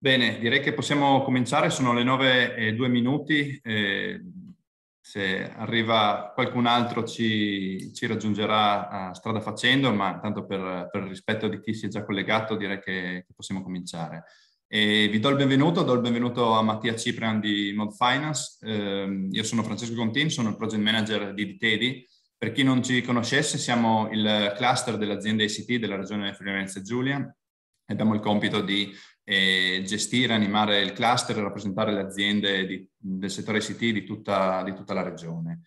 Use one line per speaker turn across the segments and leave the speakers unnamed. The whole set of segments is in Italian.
Bene, direi che
possiamo cominciare, sono le 9 e 2 minuti, eh, se arriva qualcun altro ci, ci raggiungerà strada facendo, ma tanto per, per, rispetto di chi si è già collegato direi che, che possiamo cominciare. E vi do il benvenuto, do il benvenuto a Mattia Ciprian di Mod Finance, eh, io sono Francesco Contin, sono il project manager di Ditedi. Per chi non ci conoscesse siamo il cluster dell'azienda ICT della regione Friuli Venezia Giulia, abbiamo il compito di gestire, animare il cluster e rappresentare le aziende di, del settore ICT di tutta, di tutta la regione.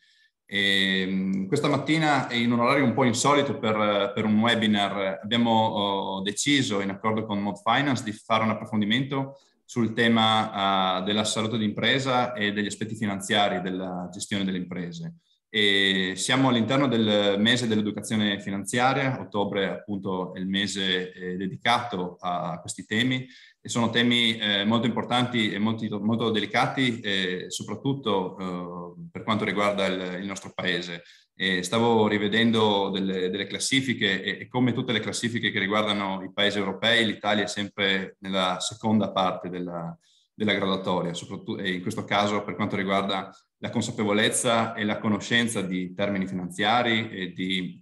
E ehm, questa mattina, in un orario un po' insolito per, per un webinar, abbiamo oh, deciso, in accordo con Mod Finance, di fare un approfondimento sul tema uh, della salute d'impresa e degli aspetti finanziari della gestione delle imprese. E siamo all'interno del mese dell'educazione finanziaria, ottobre appunto è il mese eh, dedicato a questi temi sono temi eh, molto importanti e molto, molto delicati, eh, soprattutto eh, per quanto riguarda il, il nostro paese. E stavo rivedendo delle, delle classifiche e, e, come tutte le classifiche che riguardano i paesi europei, l'Italia è sempre nella seconda parte della, della graduatoria, soprattutto in questo caso per quanto riguarda la consapevolezza e la conoscenza di termini finanziari e di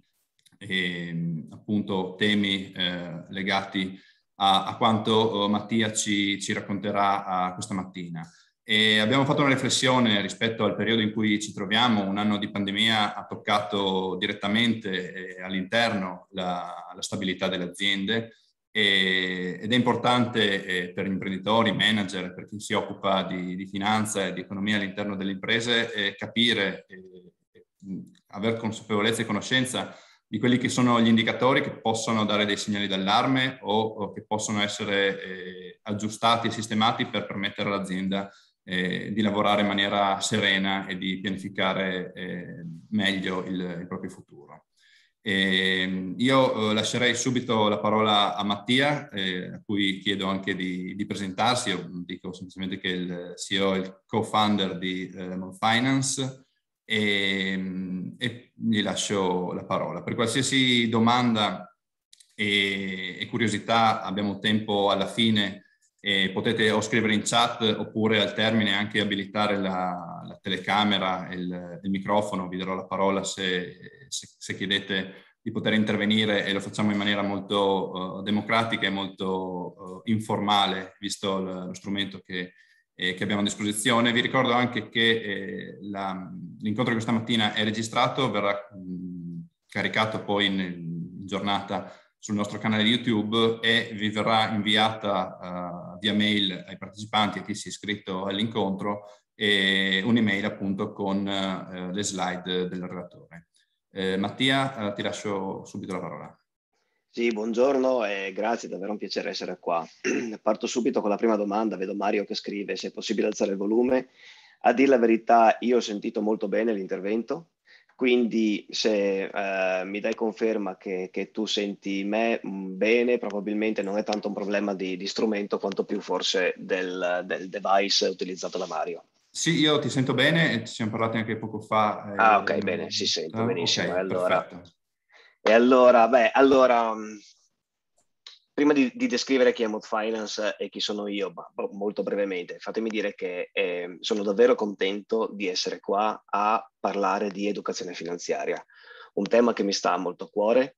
e, ehm, appunto temi eh, legati a, a quanto oh, Mattia ci, ci racconterà questa mattina. E abbiamo fatto una riflessione rispetto al periodo in cui ci troviamo, un anno di pandemia ha toccato direttamente eh, all'interno la, la, stabilità delle aziende e, ed è importante eh, per gli imprenditori, manager, per chi si occupa di, di finanza e di economia all'interno delle imprese eh, capire, eh, eh aver consapevolezza e conoscenza di quelli che sono gli indicatori che possono dare dei segnali d'allarme o, o che possono essere eh, aggiustati e sistemati per permettere all'azienda eh, di lavorare in maniera serena e di pianificare eh, meglio il, il, proprio futuro. E ehm, io eh, lascerei subito la parola a Mattia, eh, a cui chiedo anche di, di, presentarsi. Io dico semplicemente che il CEO è il co-founder di eh, Lemon Finance e, ehm, e gli lascio la parola. Per qualsiasi domanda e, e curiosità abbiamo tempo alla fine potete o scrivere in chat oppure al termine anche abilitare la, la telecamera e il, il, microfono, vi darò la parola se, se, se, chiedete di poter intervenire e lo facciamo in maniera molto uh, democratica e molto uh, informale, visto lo strumento che eh, che abbiamo a disposizione. Vi ricordo anche che eh, la, l'incontro di questa mattina è registrato, verrà mh, caricato poi in, in, giornata sul nostro canale YouTube e vi verrà inviata uh, via mail ai partecipanti, a chi si è iscritto all'incontro, e un'email appunto con uh, le slide
del relatore. Eh,
Mattia, eh, ti lascio subito la parola.
Sì, buongiorno e grazie, è davvero un piacere essere qua. Parto subito con la prima domanda, vedo Mario che scrive se è possibile alzare il volume. A dire la verità, io ho sentito molto bene l'intervento, quindi se eh, mi dai conferma che, che, tu senti me mm, bene, probabilmente non è tanto un problema di, di strumento quanto più forse del, del, device utilizzato da Mario.
Sì, io ti sento bene, ci siamo parlati anche poco fa. Eh, ah, ok,
bene, si eh, sente benissimo. Okay, allora, perfetto. E allora, beh, allora, mm, prima di, di, descrivere chi è Mod Finance e chi sono io, boh, molto brevemente, fatemi dire che eh, sono davvero contento di essere qua a parlare di educazione finanziaria, un tema che mi sta molto a cuore.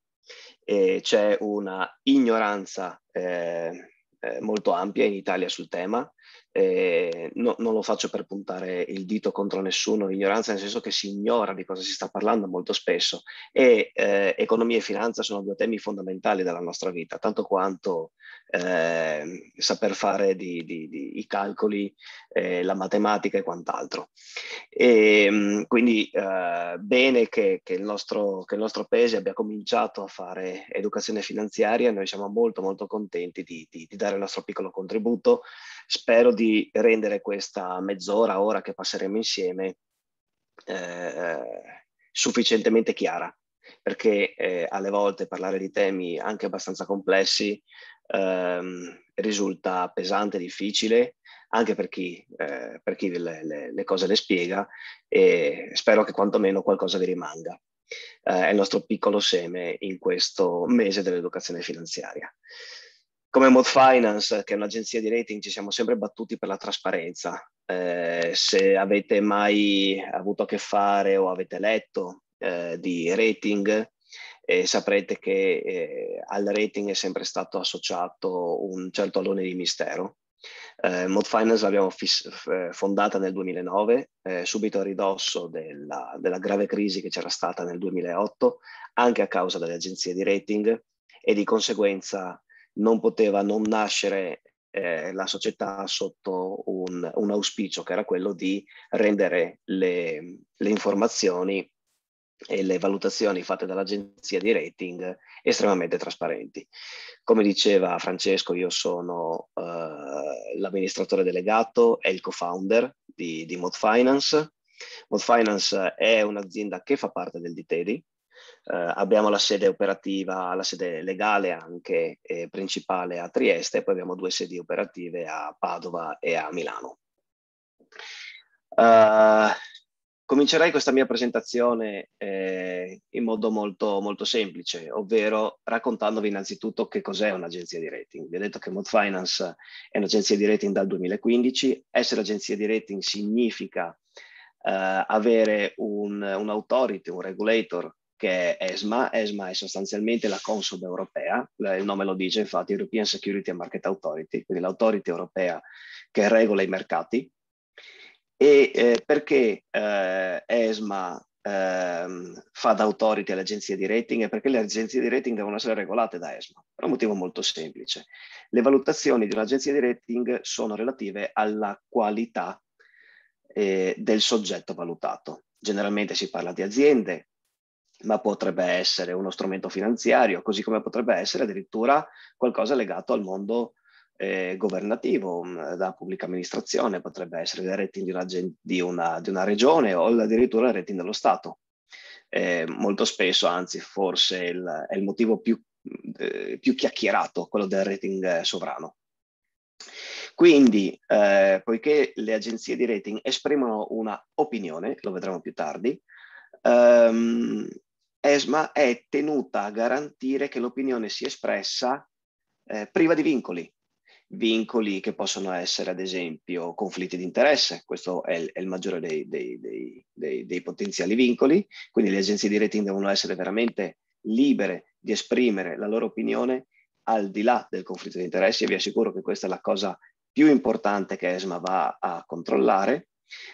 E c'è una ignoranza ehm, eh, molto ampia in Italia sul tema eh, no, non lo faccio per puntare il dito contro nessuno, l'ignoranza nel senso che si ignora di cosa si sta parlando molto spesso e eh, economia e finanza sono due temi fondamentali della nostra vita, tanto quanto eh, saper fare di, di, di, i calcoli, eh, la matematica e quant'altro. E, ehm, quindi eh, bene che, che, il nostro, che il nostro paese abbia cominciato a fare educazione finanziaria, noi siamo molto molto contenti di, di, di, dare il nostro piccolo contributo Spero di rendere questa mezz'ora, ora che passeremo insieme, eh, sufficientemente chiara, perché eh, alle volte parlare di temi anche abbastanza complessi ehm, risulta pesante, difficile, anche per chi, eh, per chi le, le, le, cose le spiega e spero che quantomeno qualcosa vi rimanga. Eh, è il nostro piccolo seme in questo mese dell'educazione finanziaria come Mod Finance, che è un'agenzia di rating, ci siamo sempre battuti per la trasparenza. Eh, se avete mai avuto a che fare o avete letto eh, di rating, eh, saprete che eh, al rating è sempre stato associato un certo alone di mistero. Eh, Mod Finance l'abbiamo fiss- fondata nel 2009, eh, subito a ridosso della, della, grave crisi che c'era stata nel 2008, anche a causa delle agenzie di rating e di conseguenza non poteva non nascere eh, la società sotto un, un, auspicio che era quello di rendere le, le informazioni e le valutazioni fatte dall'agenzia di rating estremamente trasparenti. Come diceva Francesco, io sono eh, l'amministratore delegato e il co-founder di, di Mod Finance. Mod Finance è un'azienda che fa parte del Ditedi, eh, abbiamo la sede operativa, la sede legale anche eh, principale a Trieste e poi abbiamo due sedi operative a Padova e a Milano. Uh, comincerei questa mia presentazione eh, in modo molto, molto semplice, ovvero raccontandovi innanzitutto che cos'è un'agenzia di rating. Vi ho detto che Mod Finance è un'agenzia di rating dal 2015, essere agenzia di rating significa eh, avere un, un authority, un regulator che è ESMA. ESMA è sostanzialmente la Consob europea, il nome lo dice infatti, European Security and Market Authority, quindi l'autority europea che regola i mercati. E eh, perché eh, ESMA ehm, fa da authority all'agenzia di rating e perché le agenzie di rating devono essere regolate da ESMA, per un motivo molto semplice. Le valutazioni di un'agenzia di rating sono relative alla qualità eh, del soggetto valutato. Generalmente si parla di aziende, ma potrebbe essere uno strumento finanziario, così come potrebbe essere addirittura qualcosa legato al mondo eh, governativo, mm, da pubblica amministrazione, potrebbe essere il rating di una, di una, di una regione o addirittura il rating dello Stato. Eh, molto spesso, anzi forse il, è il motivo più, eh, più, chiacchierato, quello del rating eh, sovrano. Quindi, eh, poiché le agenzie di rating esprimono una opinione, lo vedremo più tardi, ehm, ESMA è tenuta a garantire che l'opinione sia espressa eh, priva di vincoli. Vincoli che possono essere, ad esempio, conflitti di interesse, questo è il, è il maggiore dei, dei, dei, dei, potenziali vincoli, quindi le agenzie di rating devono essere veramente libere di esprimere la loro opinione al di là del conflitto di interessi e vi assicuro che questa è la cosa più importante che ESMA va a controllare.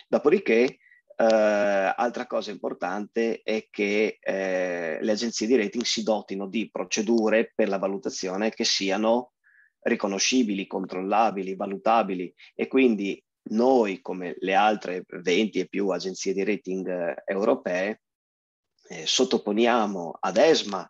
Dopodiché Uh, altra cosa importante è che eh, le agenzie di rating si dotino di procedure per la valutazione che siano riconoscibili, controllabili, valutabili e quindi noi, come le altre 20 e più agenzie di rating eh, europee, eh, sottoponiamo ad ESMA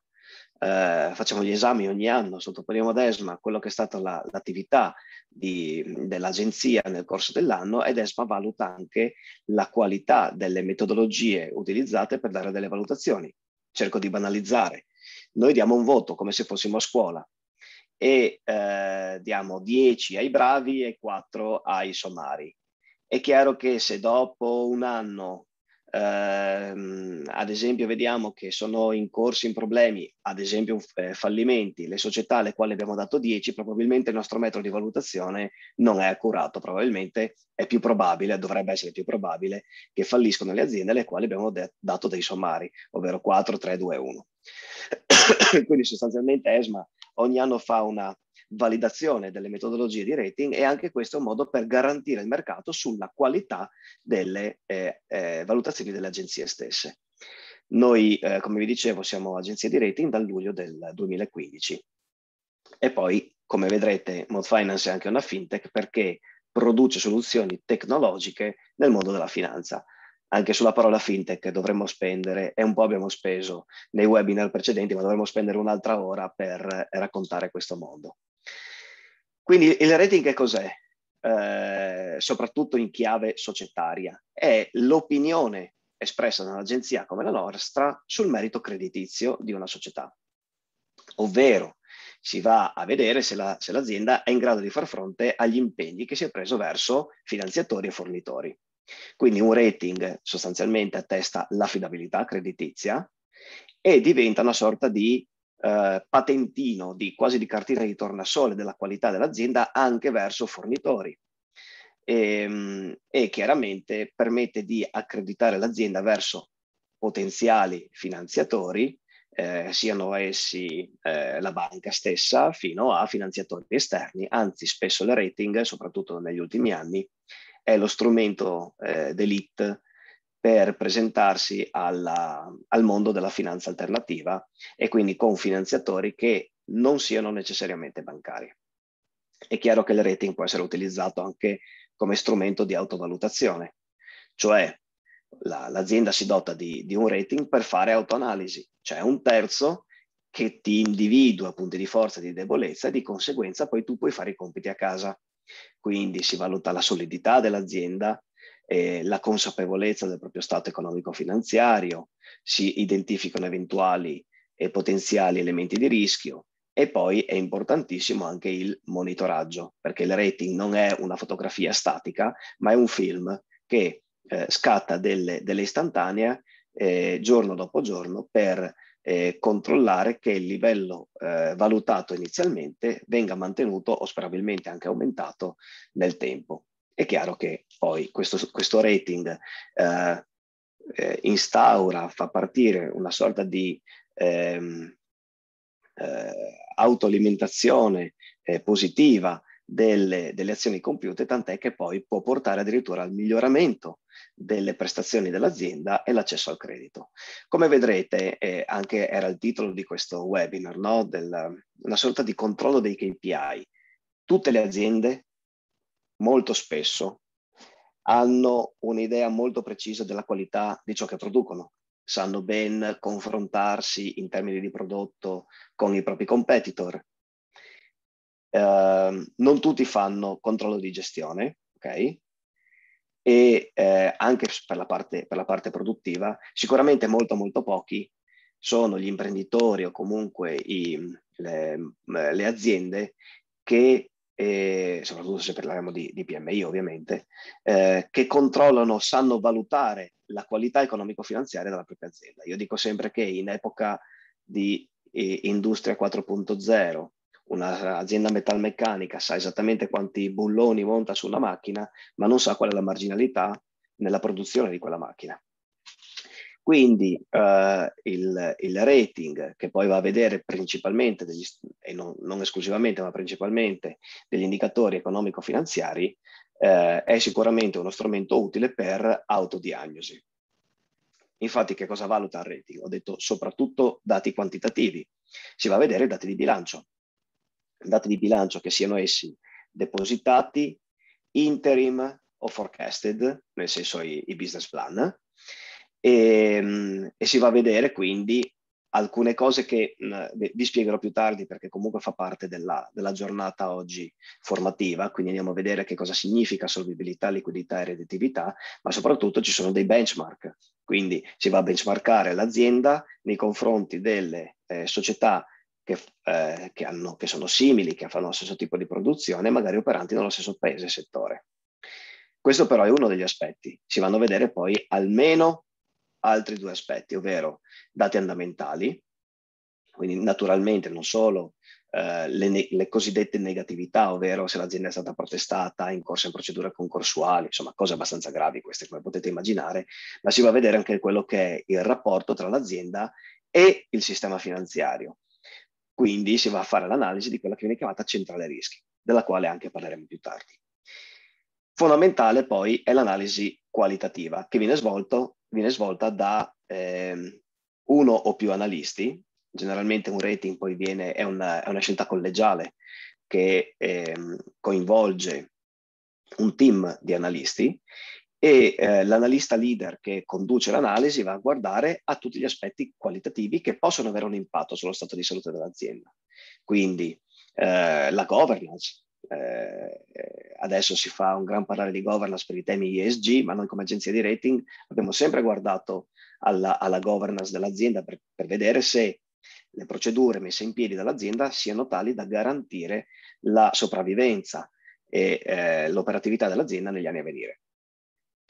eh, facciamo gli esami ogni anno, sottoponiamo ad ESMA quello che è stata la, l'attività di, dell'agenzia nel corso dell'anno ed ESMA valuta anche la qualità delle metodologie utilizzate per dare delle valutazioni. Cerco di banalizzare. Noi diamo un voto come se fossimo a scuola e eh, diamo 10 ai bravi e 4 ai sommari. È chiaro che se dopo un anno Ehm, ad esempio vediamo che sono in corso in problemi, ad esempio eh, fallimenti, le società alle quali abbiamo dato 10, probabilmente il nostro metro di valutazione non è accurato, probabilmente è più probabile, dovrebbe essere più probabile che falliscono le aziende alle quali abbiamo de- dato dei sommari, ovvero 4, 3, 2, 1. Quindi sostanzialmente ESMA ogni anno fa una validazione delle metodologie di rating e anche questo è un modo per garantire il mercato sulla qualità delle eh, eh, valutazioni delle agenzie stesse. Noi, eh, come vi dicevo, siamo agenzie di rating dal luglio del 2015 e poi, come vedrete, Mod Finance è anche una fintech perché produce soluzioni tecnologiche nel mondo della finanza anche sulla parola fintech dovremmo spendere, e un po' abbiamo speso nei webinar precedenti, ma dovremmo spendere un'altra ora per raccontare questo mondo. Quindi il rating che cos'è? Eh, soprattutto in chiave societaria, è l'opinione espressa da un'agenzia come la nostra sul merito creditizio di una società. Ovvero si va a vedere se, la, se l'azienda è in grado di far fronte agli impegni che si è preso verso finanziatori e fornitori. Quindi un rating sostanzialmente attesta l'affidabilità creditizia e diventa una sorta di eh, patentino di quasi di cartina di tornasole della qualità dell'azienda anche verso fornitori e, ehm, e chiaramente permette di accreditare l'azienda verso potenziali finanziatori eh, siano essi eh, la banca stessa fino a finanziatori esterni, anzi spesso le rating, soprattutto negli ultimi anni, è lo strumento eh, d'elite per presentarsi alla, al mondo della finanza alternativa e quindi con finanziatori che non siano necessariamente bancari. È chiaro che il rating può essere utilizzato anche come strumento di autovalutazione, cioè la, l'azienda si dota di, di un rating per fare autoanalisi, cioè un terzo che ti individua punti di forza e di debolezza e di conseguenza poi tu puoi fare i compiti a casa. Quindi si valuta la solidità dell'azienda, eh, la consapevolezza del proprio stato economico-finanziario, si identificano eventuali e potenziali elementi di rischio e poi è importantissimo anche il monitoraggio, perché il rating non è una fotografia statica, ma è un film che eh, scatta delle, delle istantanee eh, giorno dopo giorno per eh, controllare che il livello eh, valutato inizialmente venga mantenuto o sperabilmente anche aumentato nel tempo. È chiaro che poi questo, questo rating eh, eh instaura, fa partire una sorta di ehm, eh, autoalimentazione eh, positiva delle, delle, azioni compiute, tant'è che poi può portare addirittura al miglioramento delle prestazioni dell'azienda e l'accesso al credito. Come vedrete, eh, anche era il titolo di questo webinar, no? Del, una sorta di controllo dei KPI. Tutte le aziende molto spesso hanno un'idea molto precisa della qualità di ciò che producono, sanno ben confrontarsi in termini di prodotto con i propri competitor. Eh, non tutti fanno controllo di gestione, ok? E eh, anche per la, parte, per la parte produttiva, sicuramente molto molto pochi sono gli imprenditori o comunque i, le, le aziende che e soprattutto se parliamo di, di PMI ovviamente, eh, che controllano, sanno valutare la qualità economico-finanziaria della propria azienda. Io dico sempre che in epoca di eh, industria 4.0, un'azienda metalmeccanica sa esattamente quanti bulloni monta su una macchina, ma non sa qual è la marginalità nella produzione di quella macchina. Quindi eh, il, il, rating, che poi va a vedere principalmente, degli, e non, non, esclusivamente, ma principalmente degli indicatori economico-finanziari, eh, è sicuramente uno strumento utile per autodiagnosi. Infatti, che cosa valuta il rating? Ho detto soprattutto dati quantitativi. Si va a vedere dati di bilancio. Dati di bilancio che siano essi depositati, interim o forecasted, nel senso i, i business plan, e, ehm, e si va a vedere quindi alcune cose che mh, vi spiegherò più tardi perché comunque fa parte della, della, giornata oggi formativa, quindi andiamo a vedere che cosa significa solvibilità, liquidità e redditività, ma soprattutto ci sono dei benchmark, quindi si va a benchmarkare l'azienda nei confronti delle eh, società che, eh, che, hanno, che, sono simili, che fanno lo stesso tipo di produzione, magari operanti nello stesso paese e settore. Questo però è uno degli aspetti, si vanno a vedere poi almeno altri due aspetti, ovvero dati andamentali, quindi naturalmente non solo eh, le, le, cosiddette negatività, ovvero se l'azienda è stata protestata in corso in procedure concorsuali, insomma cose abbastanza gravi queste come potete immaginare, ma si va a vedere anche quello che è il rapporto tra l'azienda e il sistema finanziario. Quindi si va a fare l'analisi di quella che viene chiamata centrale rischi, della quale anche parleremo più tardi. Fondamentale poi è l'analisi qualitativa che viene svolto viene svolta da eh, uno o più analisti, generalmente un rating poi viene, è, una, è una scelta collegiale che eh, coinvolge un team di analisti e eh, l'analista leader che conduce l'analisi va a guardare a tutti gli aspetti qualitativi che possono avere un impatto sullo stato di salute dell'azienda. Quindi eh, la governance, eh, adesso si fa un gran parlare di governance per i temi ESG, ma noi come agenzia di rating abbiamo sempre guardato alla, alla governance dell'azienda per, per, vedere se le procedure messe in piedi dall'azienda siano tali da garantire la sopravvivenza e eh, l'operatività dell'azienda negli anni a venire.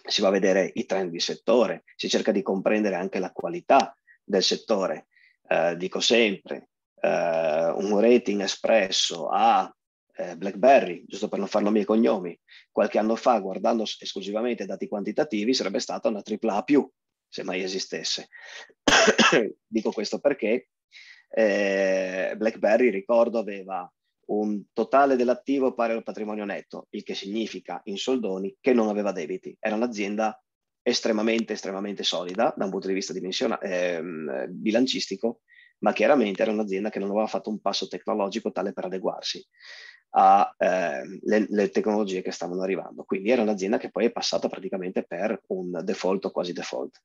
Si va a vedere i trend di settore, si cerca di comprendere anche la qualità del settore. Eh, dico sempre, Uh, un rating espresso a eh, BlackBerry, giusto per non farlo miei cognomi, qualche anno fa, guardando esclusivamente dati quantitativi, sarebbe stata una AAA più, se mai esistesse. Dico questo perché eh, BlackBerry, ricordo, aveva un totale dell'attivo pari al patrimonio netto, il che significa in soldoni che non aveva debiti. Era un'azienda estremamente, estremamente solida da un punto di vista ehm, bilancistico, ma chiaramente era un'azienda che non aveva fatto un passo tecnologico tale per adeguarsi alle ehm, eh, tecnologie che stavano arrivando. Quindi era un'azienda che poi è passata praticamente per un default o quasi default.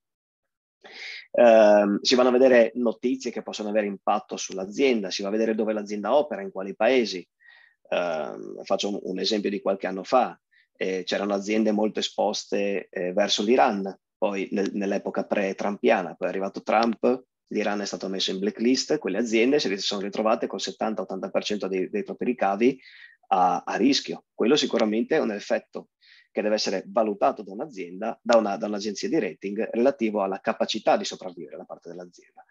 Eh, si vanno a vedere notizie che possono avere impatto sull'azienda, si va a vedere dove l'azienda opera, in quali paesi. Eh, faccio un, un, esempio di qualche anno fa, eh, c'erano aziende molto esposte eh, verso l'Iran, poi nel, nell'epoca pre-Trumpiana, poi è arrivato Trump, l'Iran è stato messo in blacklist, quelle aziende si sono ritrovate col 70-80% dei, dei, propri ricavi a, a, rischio. Quello sicuramente è un effetto che deve essere valutato da un'azienda, da, una, da un'agenzia di rating, relativo alla capacità di sopravvivere da parte dell'azienda.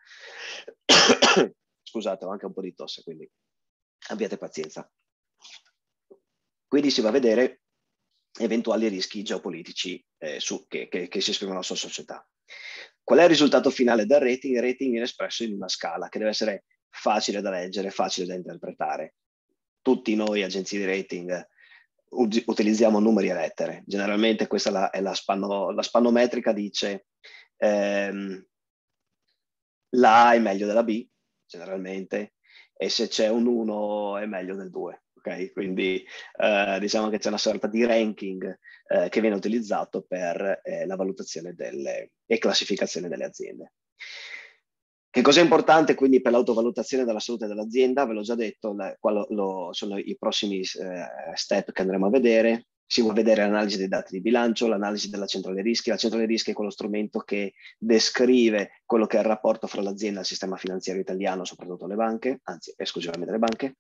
Scusate, ho anche un po' di tosse, quindi abbiate pazienza. Quindi si va a vedere eventuali rischi geopolitici eh, su, che, che, che si esprimono sulla società. Qual è il risultato finale del rating? Il rating viene espresso in una scala che deve essere facile da leggere, facile da interpretare. Tutti noi, agenzie di rating, utilizziamo numeri e lettere. Generalmente questa è la, è la, spanno, la spannometrica dice ehm, la A è meglio della B, generalmente, e se c'è un 1 è meglio del 2 ok? Quindi eh, diciamo che c'è una sorta di ranking eh, che viene utilizzato per eh, la valutazione delle, e classificazione delle aziende. Che cosa è importante quindi per l'autovalutazione della salute dell'azienda? Ve l'ho già detto, la, lo, lo, sono i prossimi eh, step che andremo a vedere. Si può vedere l'analisi dei dati di bilancio, l'analisi della centrale rischi. La centrale rischi è quello strumento che descrive quello che è il rapporto fra l'azienda e il sistema finanziario italiano, soprattutto le banche, anzi esclusivamente le banche.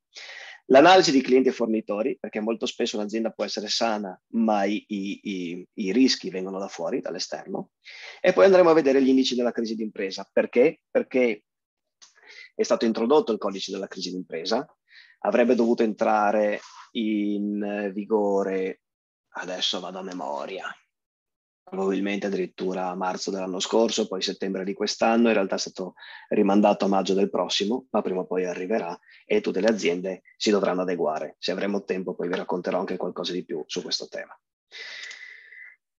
L'analisi di clienti e fornitori, perché molto spesso un'azienda può essere sana, ma i, i, i, rischi vengono da fuori, dall'esterno. E poi andremo a vedere gli indici della crisi d'impresa. Perché? Perché è stato introdotto il codice della crisi d'impresa, avrebbe dovuto entrare in vigore, adesso vado a memoria, probabilmente addirittura a marzo dell'anno scorso, poi settembre di quest'anno, in realtà è stato rimandato a maggio del prossimo, ma prima o poi arriverà e tutte le aziende si dovranno adeguare. Se avremo tempo poi vi racconterò anche qualcosa di più su questo tema.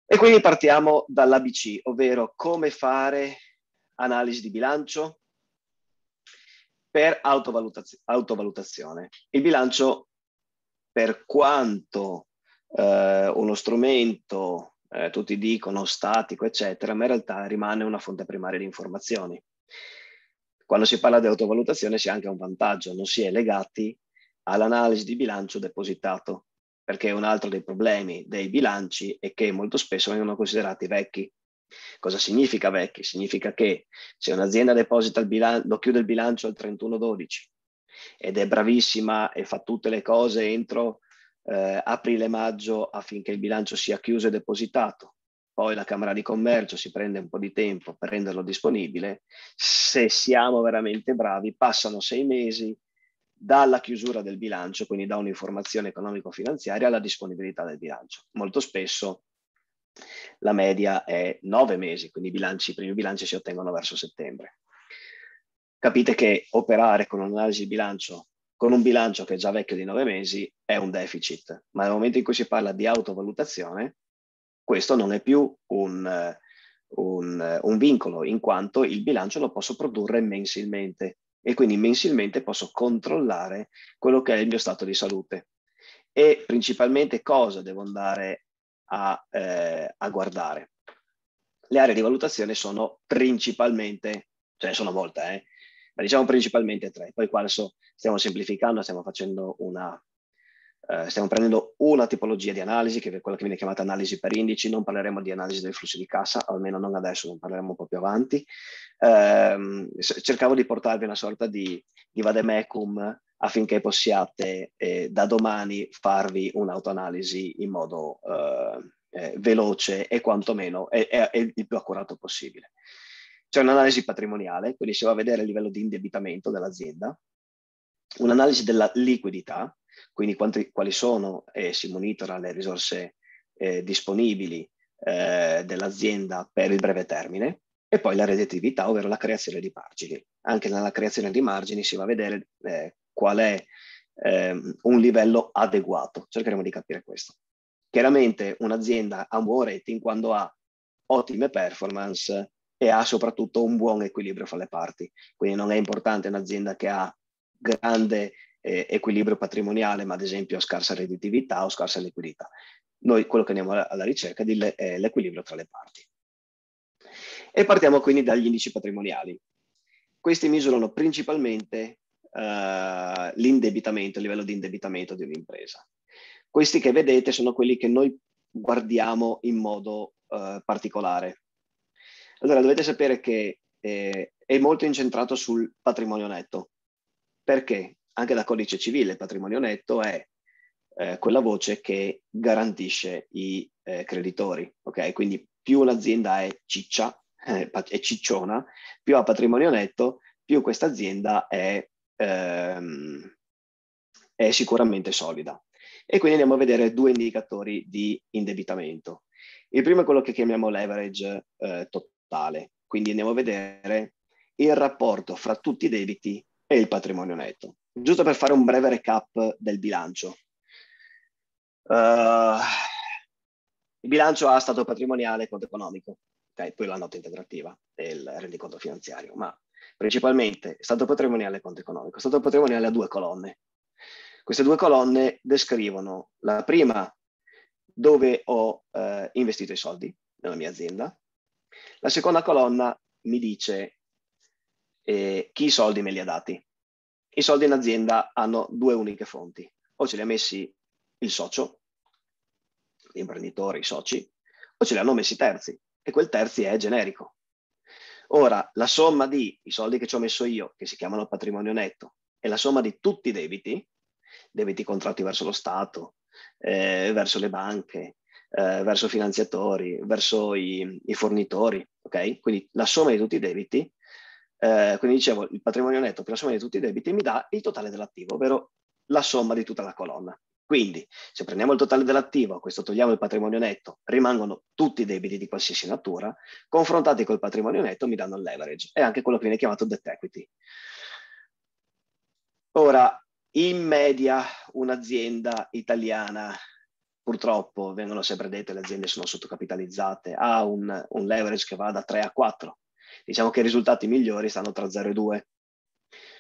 E quindi partiamo dall'ABC, ovvero come fare analisi di bilancio per autovalutaz- autovalutazione. Il bilancio, per quanto eh, uno strumento eh, tutti dicono statico, eccetera, ma in realtà rimane una fonte primaria di informazioni. Quando si parla di autovalutazione si ha anche un vantaggio, non si è legati all'analisi di bilancio depositato, perché un altro dei problemi dei bilanci è che molto spesso vengono considerati vecchi. Cosa significa vecchi? Significa che se un'azienda deposita il bilancio, lo chiude il bilancio al 31-12 ed è bravissima e fa tutte le cose entro eh, aprile-maggio affinché il bilancio sia chiuso e depositato, poi la Camera di Commercio si prende un po' di tempo per renderlo disponibile, se siamo veramente bravi passano sei mesi dalla chiusura del bilancio, quindi da un'informazione economico-finanziaria alla disponibilità del bilancio. Molto spesso la media è nove mesi, quindi i, bilanci, i primi bilanci si ottengono verso settembre. Capite che operare con un'analisi di bilancio con un bilancio che è già vecchio di nove mesi, è un deficit. Ma nel momento in cui si parla di autovalutazione, questo non è più un, un, un vincolo, in quanto il bilancio lo posso produrre mensilmente e quindi mensilmente posso controllare quello che è il mio stato di salute. E principalmente cosa devo andare a, eh, a guardare? Le aree di valutazione sono principalmente, ce ne sono molte, eh, ma diciamo principalmente tre. Poi qua adesso stiamo semplificando, stiamo facendo una, eh, stiamo prendendo una tipologia di analisi, che è quella che viene chiamata analisi per indici, non parleremo di analisi del flusso di cassa, almeno non adesso, non parleremo un po' più avanti. Eh, cercavo di portarvi una sorta di, di vademecum affinché possiate eh, da domani farvi un'autoanalisi in modo eh, eh, veloce e quantomeno e, e, e il più accurato possibile. C'è un'analisi patrimoniale, quindi si va a vedere il livello di indebitamento dell'azienda, un'analisi della liquidità, quindi quanti, quali sono e eh, si monitora le risorse eh, disponibili eh, dell'azienda per il breve termine e poi la redditività, ovvero la creazione di margini. Anche nella creazione di margini si va a vedere eh, qual è ehm, un livello adeguato. Cercheremo di capire questo. Chiaramente un'azienda ha un buon rating quando ha ottime performance e ha soprattutto un buon equilibrio fra le parti. Quindi non è importante un'azienda che ha grande eh, equilibrio patrimoniale, ma ad esempio scarsa redditività o scarsa liquidità. Noi quello che andiamo alla, ricerca le, è eh, l'equilibrio tra le parti. E partiamo quindi dagli indici patrimoniali. Questi misurano principalmente eh, l'indebitamento, il livello di indebitamento di un'impresa. Questi che vedete sono quelli che noi guardiamo in modo eh, particolare allora, dovete sapere che eh, è molto incentrato sul patrimonio netto, perché anche da codice civile il patrimonio netto è eh, quella voce che garantisce i eh, creditori, ok? Quindi più un'azienda è ciccia, eh, è cicciona, più ha patrimonio netto, più questa azienda è, ehm, è sicuramente solida. E quindi andiamo a vedere due indicatori di indebitamento. Il primo è quello che chiamiamo leverage eh, to- totale. Quindi andiamo a vedere il rapporto fra tutti i debiti e il patrimonio netto. Giusto per fare un breve recap del bilancio. Uh, il bilancio ha stato patrimoniale e conto economico, okay? poi la nota integrativa del rendiconto finanziario, ma principalmente stato patrimoniale e conto economico. Stato patrimoniale ha due colonne. Queste due colonne descrivono la prima dove ho eh, investito i soldi nella mia azienda la seconda colonna mi dice eh, chi i soldi me li ha dati. I soldi in azienda hanno due uniche fonti. O ce li ha messi il socio, l'imprenditore, i soci, o ce li hanno messi terzi. E quel terzi è generico. Ora, la somma di i soldi che ci ho messo io, che si chiamano patrimonio netto, e la somma di tutti i debiti, debiti contratti verso lo Stato, eh, verso le banche, eh, verso finanziatori, verso i, i, fornitori, ok? Quindi la somma di tutti i debiti, eh, quindi dicevo il patrimonio netto più la somma di tutti i debiti mi dà il totale dell'attivo, ovvero la somma di tutta la colonna. Quindi se prendiamo il totale dell'attivo, questo togliamo il patrimonio netto, rimangono tutti i debiti di qualsiasi natura, confrontati col patrimonio netto mi danno il leverage e anche quello che viene chiamato debt equity. Ora, in media un'azienda italiana purtroppo vengono sempre dette, le aziende sono sottocapitalizzate, ha un, un leverage che va da 3 a 4. Diciamo che i risultati migliori stanno tra 0 e 2.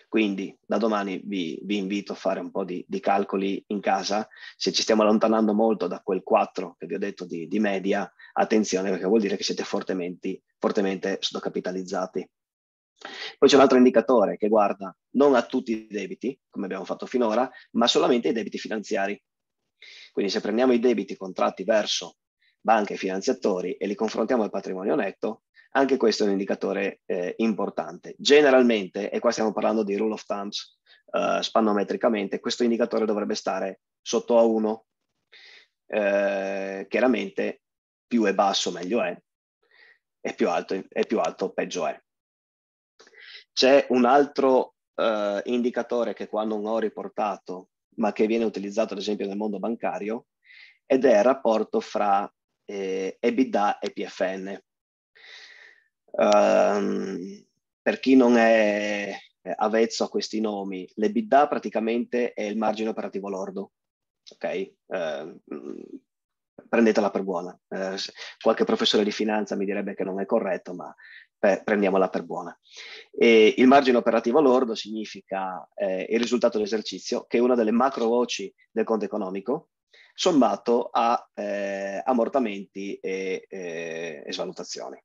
Quindi da domani vi, vi invito a fare un po' di, di, calcoli in casa. Se ci stiamo allontanando molto da quel 4 che vi ho detto di, di media, attenzione perché vuol dire che siete fortemente, fortemente sottocapitalizzati. Poi c'è un altro indicatore che guarda non a tutti i debiti, come abbiamo fatto finora, ma solamente ai debiti finanziari. Quindi se prendiamo i debiti contratti verso banche e finanziatori e li confrontiamo al patrimonio netto, anche questo è un indicatore eh, importante. Generalmente, e qua stiamo parlando di rule of thumbs, eh, spannometricamente, questo indicatore dovrebbe stare sotto a 1. Eh, chiaramente più è basso meglio è, e più alto, e più alto peggio è. C'è un altro eh, indicatore che qua non ho riportato, ma che viene utilizzato ad esempio nel mondo bancario, ed è il rapporto fra eh, EBITDA e PFN. Um, ehm, per chi non è eh, avvezzo a questi nomi, l'EBITDA praticamente è il margine operativo lordo, ok? Uh, prendetela per buona. Uh, qualche professore di finanza mi direbbe che non è corretto, ma beh, prendiamola per buona. E il margine operativo lordo significa eh, il risultato dell'esercizio, che è una delle macro voci del conto economico, sommato a eh, ammortamenti e, e, eh, e svalutazioni.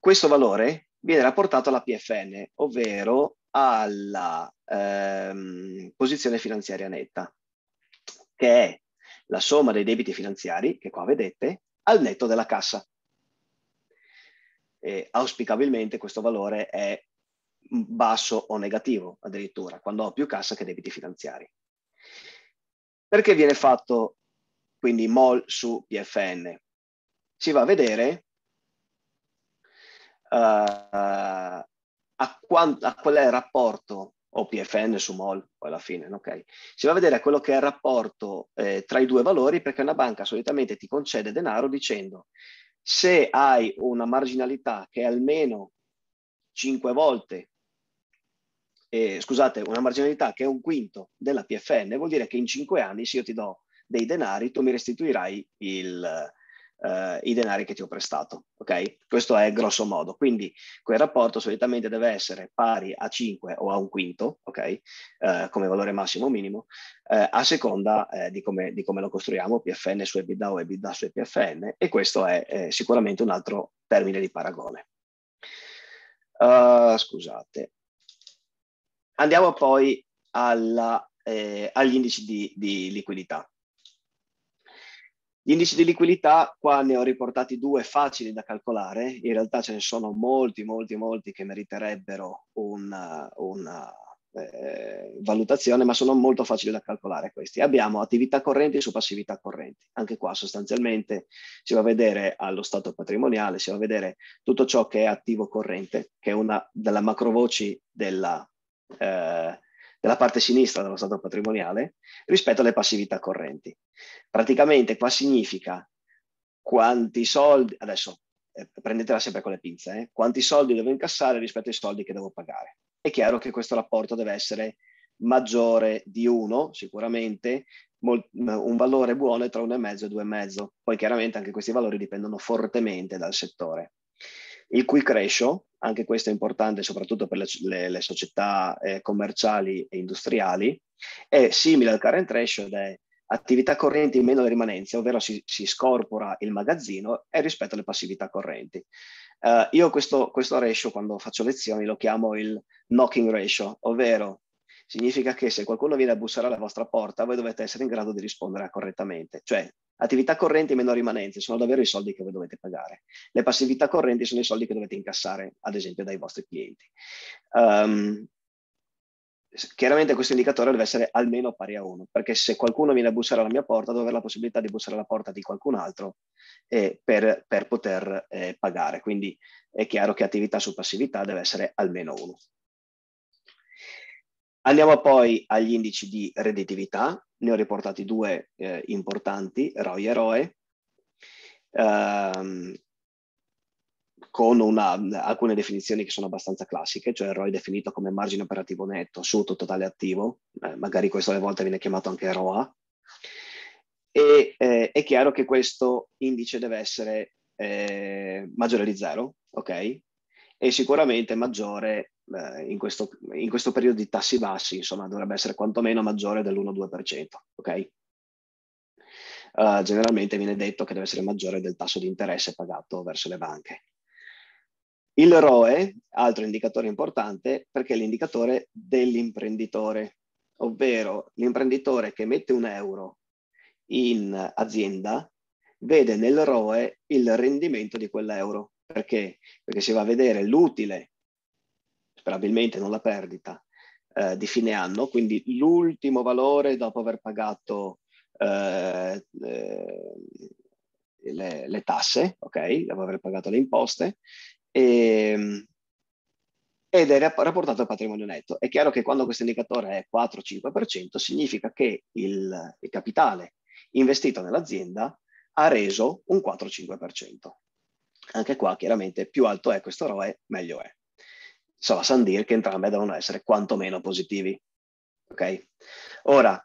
Questo valore viene rapportato alla PFN, ovvero alla ehm, posizione finanziaria netta, che è la somma dei debiti finanziari, che qua vedete, al netto della cassa eh, auspicabilmente questo valore è basso o negativo addirittura, quando ho più cassa che debiti finanziari. Perché viene fatto quindi MOL su PFN? Si va a vedere uh, a, quant- a qual è il rapporto o PFN su MOL poi alla fine, ok? Si va a vedere quello che è il rapporto eh, tra i due valori perché una banca solitamente ti concede denaro dicendo se hai una marginalità che è almeno 5 volte, eh, scusate, una marginalità che è un quinto della PFN, vuol dire che in 5 anni se io ti do dei denari, tu mi restituirai il, eh, i denari che ti ho prestato. Ok? Questo è grosso modo. Quindi quel rapporto solitamente deve essere pari a 5 o a un quinto, ok? Eh, come valore massimo o minimo, eh, a seconda eh, di come, di, come, lo costruiamo, PFN su EBITDA o EBITDA su PFN, e questo è sicuramente un altro termine di paragone. Uh, scusate. Andiamo poi alla, eh, agli indici di, di liquidità. Gli indici di liquidità, qua ne ho riportati due facili da calcolare, in realtà ce ne sono molti, molti, molti che meriterebbero una, una eh, valutazione, ma sono molto facili da calcolare questi. Abbiamo attività correnti su passività correnti. Anche qua sostanzialmente si va a vedere allo stato patrimoniale, si va a vedere tutto ciò che è attivo corrente, che è una delle macrovoci della, eh, della parte sinistra dello stato patrimoniale rispetto alle passività correnti. Praticamente qua significa quanti soldi, adesso eh, prendetela sempre con le pinze, eh, quanti soldi devo incassare rispetto ai soldi che devo pagare. È chiaro che questo rapporto deve essere maggiore di uno, sicuramente, un valore buono è tra uno e mezzo e e due mezzo. Poi chiaramente anche questi valori dipendono fortemente dal settore, il cui crescio anche questo è importante soprattutto per le, le, le società eh, commerciali e industriali, è simile al current ratio ed è attività correnti meno le rimanenze, ovvero si, si scorpora il magazzino e rispetto alle passività correnti. Uh, io questo, questo ratio quando faccio lezioni lo chiamo il knocking ratio, ovvero significa che se qualcuno viene a bussare alla vostra porta, voi dovete essere in grado di rispondere correttamente. Cioè, attività correnti meno rimanenti sono davvero i soldi che voi dovete pagare. Le passività correnti sono i soldi che dovete incassare, ad esempio, dai vostri clienti. Um, chiaramente questo indicatore deve essere almeno pari a 1, perché se qualcuno viene a bussare alla mia porta, devo avere la possibilità di bussare alla porta di qualcun altro eh, per, per, poter eh, pagare. Quindi è chiaro che attività su passività deve essere almeno 1. Andiamo poi agli indici di redditività, ne ho riportati due eh, importanti, ROI e ROE, ehm, con una, alcune definizioni che sono abbastanza classiche, cioè ROI definito come margine operativo netto su totale attivo, eh, magari questo alle volte viene chiamato anche ROA, e eh, è chiaro che questo indice deve essere eh, maggiore di zero, ok? E sicuramente maggiore in questo, in questo, periodo di tassi bassi, insomma, dovrebbe essere quantomeno maggiore dell'1-2%, ok? Uh, generalmente viene detto che deve essere maggiore del tasso di interesse pagato verso le banche. Il ROE, altro indicatore importante, perché è l'indicatore dell'imprenditore, ovvero l'imprenditore che mette un euro in azienda vede nel ROE il rendimento di quell'euro. Perché? Perché si va a vedere l'utile sperabilmente non la perdita, eh, di fine anno, quindi l'ultimo valore dopo aver pagato eh, eh le, le, tasse, ok? Dopo aver pagato le imposte. E, ehm, ed è rapportato al patrimonio netto. È chiaro che quando questo indicatore è 4-5%, significa che il, il capitale investito nell'azienda ha reso un 4-5%. Anche qua chiaramente più alto è questo ROE, meglio è so, San dire che entrambe devono essere quantomeno positivi. Ok? Ora,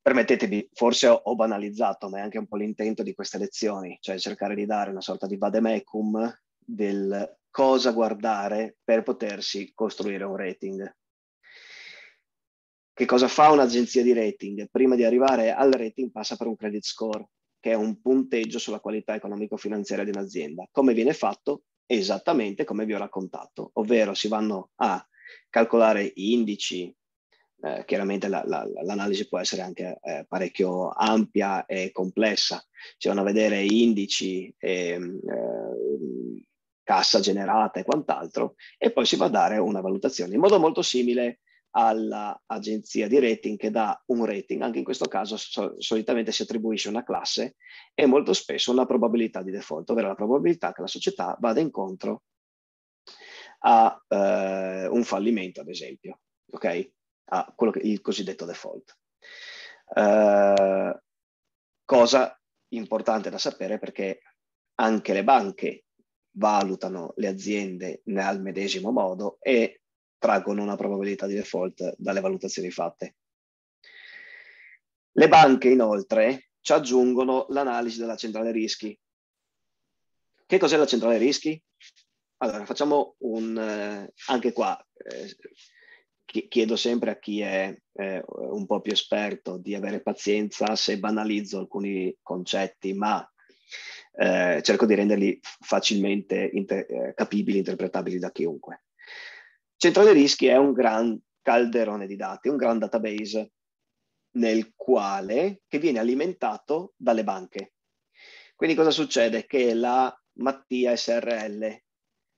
permettetemi, forse ho, ho, banalizzato, ma è anche un po' l'intento di queste lezioni, cioè cercare di dare una sorta di vademecum del cosa guardare per potersi costruire un rating. Che cosa fa un'agenzia di rating? Prima di arrivare al rating passa per un credit score, che è un punteggio sulla qualità economico-finanziaria di un'azienda. Come viene fatto? esattamente come vi ho raccontato, ovvero si vanno a calcolare indici, eh, chiaramente la, la, l'analisi può essere anche eh, parecchio ampia e complessa, si vanno a vedere indici, e, ehm, eh, cassa generata e quant'altro, e poi si va a dare una valutazione in modo molto simile all'agenzia di rating che dà un rating, anche in questo caso sol- solitamente si attribuisce una classe e molto spesso una probabilità di default, ovvero la probabilità che la società vada incontro a eh, un fallimento, ad esempio, ok? A quello che, il cosiddetto default. Eh, cosa importante da sapere perché anche le banche valutano le aziende nel medesimo modo e traggono una probabilità di default dalle valutazioni fatte. Le banche inoltre ci aggiungono l'analisi della centrale rischi. Che cos'è la centrale rischi? Allora, facciamo un... Eh, anche qua eh, chiedo sempre a chi è eh, un po' più esperto di avere pazienza se banalizzo alcuni concetti, ma eh, cerco di renderli facilmente inter eh, capibili, interpretabili da chiunque. Centro dei rischi è un gran calderone di dati, un gran database nel quale che viene alimentato dalle banche. Quindi cosa succede? Che la Mattia SRL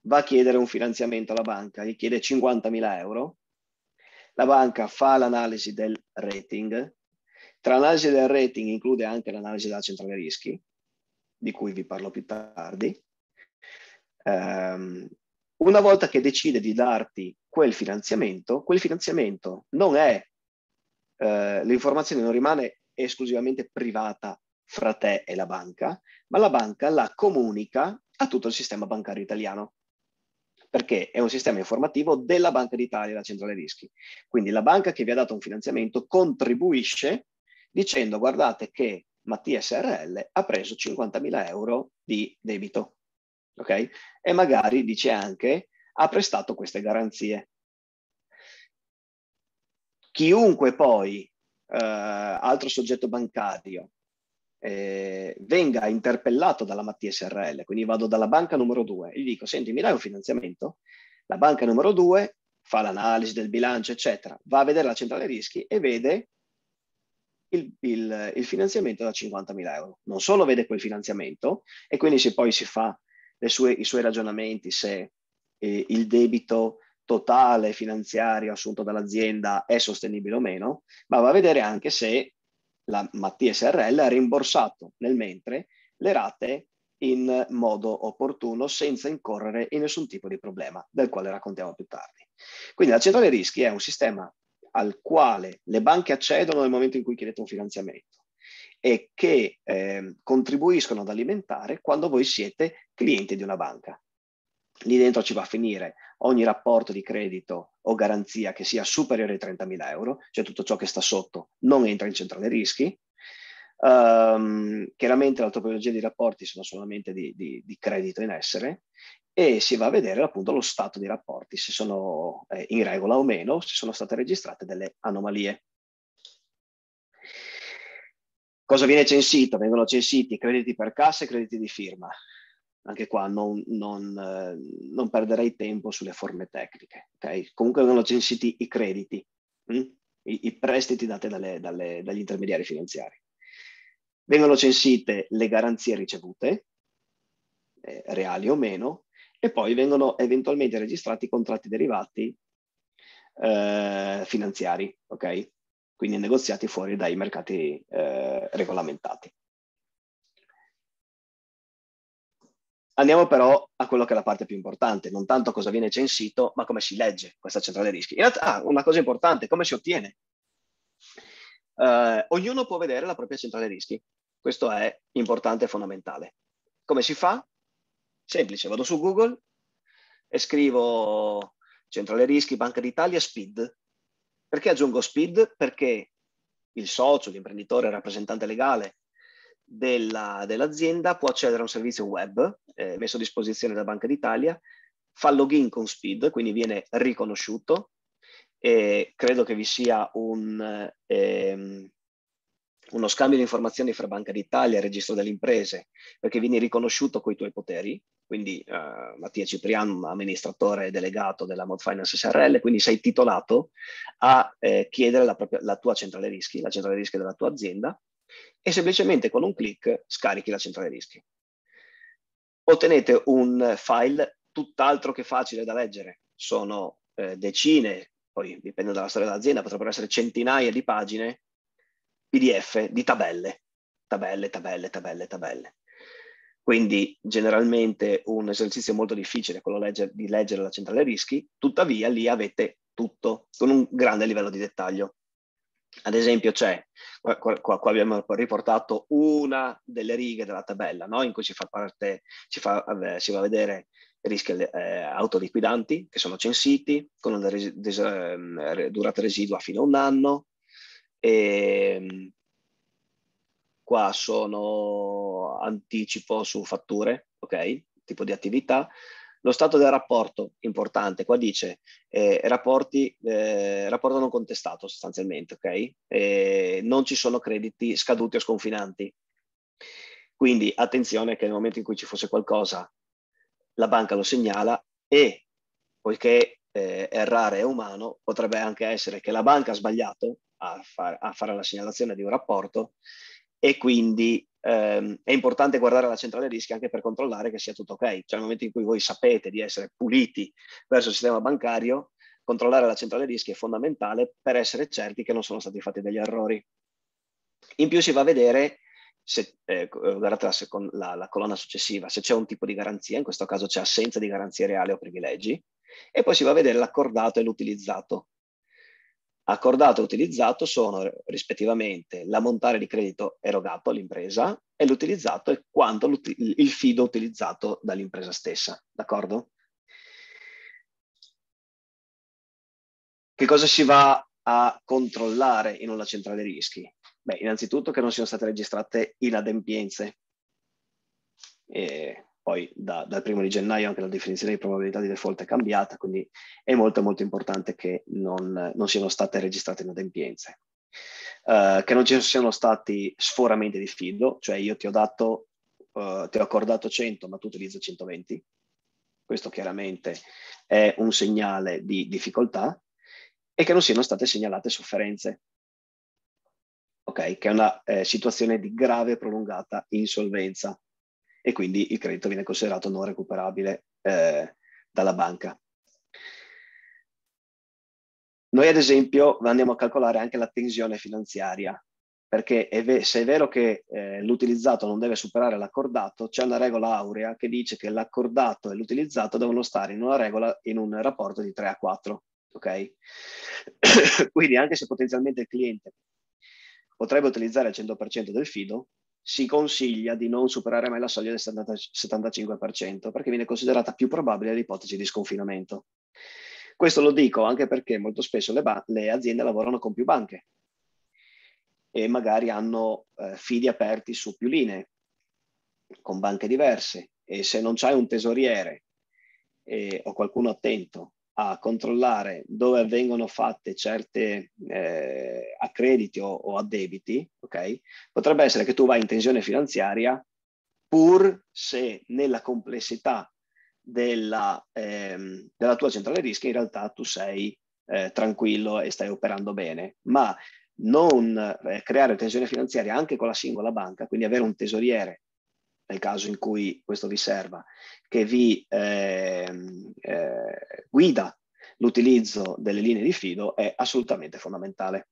va a chiedere un finanziamento alla banca, gli chiede 50.000 euro, la banca fa l'analisi del rating, tra l'analisi del rating include anche l'analisi della centrale rischi, di cui vi parlo più tardi, ehm, una volta che decide di darti quel finanziamento, quel finanziamento non è, eh, l'informazione non rimane esclusivamente privata fra te e la banca, ma la banca la comunica a tutto il sistema bancario italiano, perché è un sistema informativo della Banca d'Italia, la centrale rischi. Quindi la banca che vi ha dato un finanziamento contribuisce dicendo guardate che Mattia SRL ha preso 50.000 euro di debito. Okay? E magari dice anche ha prestato queste garanzie. Chiunque poi, eh, altro soggetto bancario, eh, venga interpellato dalla Mattia SRL, quindi vado dalla banca numero 2 e gli dico, senti, mi dai un finanziamento? La banca numero 2 fa l'analisi del bilancio, eccetera, va a vedere la centrale rischi e vede il, il, il finanziamento da 50.000 euro. Non solo vede quel finanziamento e quindi se poi si fa sue, i suoi ragionamenti se eh, il debito totale finanziario assunto dall'azienda è sostenibile o meno, ma va a vedere anche se la Mattia SRL ha rimborsato nel mentre le rate in modo opportuno senza incorrere in nessun tipo di problema, del quale raccontiamo più tardi. Quindi la centrale rischi è un sistema al quale le banche accedono nel momento in cui chiedete un finanziamento e che eh, contribuiscono ad alimentare quando voi siete clienti di una banca. Lì dentro ci va a finire ogni rapporto di credito o garanzia che sia superiore ai 30.000 euro, cioè tutto ciò che sta sotto non entra in centrale rischi. Um, chiaramente la topologia di rapporti sono solamente di, di, di, credito in essere e si va a vedere appunto lo stato dei rapporti, se sono eh, in regola o meno, se sono state registrate delle anomalie. Cosa viene censito? Vengono censiti crediti per cassa e crediti di firma. Anche qua non, non, eh, non perderei tempo sulle forme tecniche. Okay? Comunque vengono censiti i crediti, mh? Mm? I, i prestiti dati dagli intermediari finanziari. Vengono censite le garanzie ricevute, eh, reali o meno, e poi vengono eventualmente registrati i contratti derivati eh, finanziari, ok? quindi negoziati fuori dai mercati eh, regolamentati. Andiamo però a quello che è la parte più importante, non tanto cosa viene censito, ma come si legge questa centrale rischi. In realtà, ah, una cosa importante, come si ottiene? Eh, ognuno può vedere la propria centrale rischi, questo è importante e fondamentale. Come si fa? Semplice, vado su Google e scrivo centrale rischi Banca d'Italia SPID perché aggiungo SPID? Perché il socio, l'imprenditore, il rappresentante legale della, dell'azienda può accedere a un servizio web eh, messo a disposizione da Banca d'Italia, fa login con SPID, quindi viene riconosciuto e credo che vi sia un... Ehm, uno scambio di informazioni fra Banca d'Italia e Registro delle Imprese, perché vieni riconosciuto coi tuoi poteri, quindi eh, Mattia Cipriano, amministratore delegato della Mod Finance SRL, quindi sei titolato a eh, chiedere la, propria, la, tua centrale rischi, la centrale rischi della tua azienda, e semplicemente con un clic scarichi la centrale rischi. Ottenete un file tutt'altro che facile da leggere, sono eh, decine, poi dipende dalla storia dell'azienda, potrebbero essere centinaia di pagine PDF di tabelle, tabelle, tabelle, tabelle, tabelle. Quindi generalmente un esercizio molto difficile quello legger, di leggere la centrale rischi, tuttavia lì avete tutto con un grande livello di dettaglio. Ad esempio c'è, qua, qua, qua, abbiamo riportato una delle righe della tabella, no? in cui si fa parte, ci fa, si va a vedere i rischi eh, autoliquidanti che sono censiti con una res, des, ehm, durata residua fino a un anno, e ehm, qua sono anticipo su fatture, ok? Tipo di attività. Lo stato del rapporto, importante, qua dice eh, rapporti, eh, rapporto non contestato sostanzialmente, ok? Eh, non ci sono crediti scaduti o sconfinanti. Quindi attenzione che nel momento in cui ci fosse qualcosa, la banca lo segnala e poiché eh, errare è umano, potrebbe anche essere che la banca ha sbagliato a, far, a fare la segnalazione di un rapporto e quindi ehm, è importante guardare la centrale rischi anche per controllare che sia tutto ok. Cioè nel momento in cui voi sapete di essere puliti verso il sistema bancario, controllare la centrale rischi è fondamentale per essere certi che non sono stati fatti degli errori. In più si va a vedere se, eh, eh guardate la, seconda, la, la, colonna successiva, se c'è un tipo di garanzia, in questo caso c'è assenza di garanzia reale o privilegi, e poi si va a vedere l'accordato e l'utilizzato accordato e utilizzato sono rispettivamente l'ammontare di credito erogato all'impresa e l'utilizzato e quanto il fido utilizzato dall'impresa stessa, d'accordo? Che cosa si va a controllare in una centrale rischi? Beh, innanzitutto che non siano state registrate inadempienze. E eh, poi da, dal primo di gennaio anche la definizione di probabilità di default è cambiata, quindi è molto molto importante che non, non siano state registrate inadempienze. Uh, che non ci siano stati sforamenti di fido, cioè io ti ho dato, uh, ti ho accordato 100 ma tu utilizzi 120, questo chiaramente è un segnale di difficoltà, e che non siano state segnalate sofferenze, okay? che è una eh, situazione di grave e prolungata insolvenza e quindi il credito viene considerato non recuperabile eh, dalla banca. Noi ad esempio andiamo a calcolare anche la tensione finanziaria, perché è ve- se è vero che eh, l'utilizzato non deve superare l'accordato, c'è una regola aurea che dice che l'accordato e l'utilizzato devono stare in una regola in un rapporto di 3 a 4. Okay? Quindi anche se potenzialmente il cliente potrebbe utilizzare il 100% del fido, si consiglia di non superare mai la soglia del 70, 75% perché viene considerata più probabile l'ipotesi di sconfinamento. Questo lo dico anche perché molto spesso le, ba- le aziende lavorano con più banche e magari hanno eh, fidi aperti su più linee, con banche diverse e se non c'è un tesoriere eh, o qualcuno attento a controllare dove vengono fatte certe eh, accrediti o, o addebiti, okay? potrebbe essere che tu vai in tensione finanziaria pur se nella complessità della, ehm, della tua centrale rischi in realtà tu sei eh, tranquillo e stai operando bene, ma non eh, creare tensione finanziaria anche con la singola banca, quindi avere un tesoriere nel caso in cui questo vi serva, che vi eh, eh, guida l'utilizzo delle linee di fido è assolutamente fondamentale.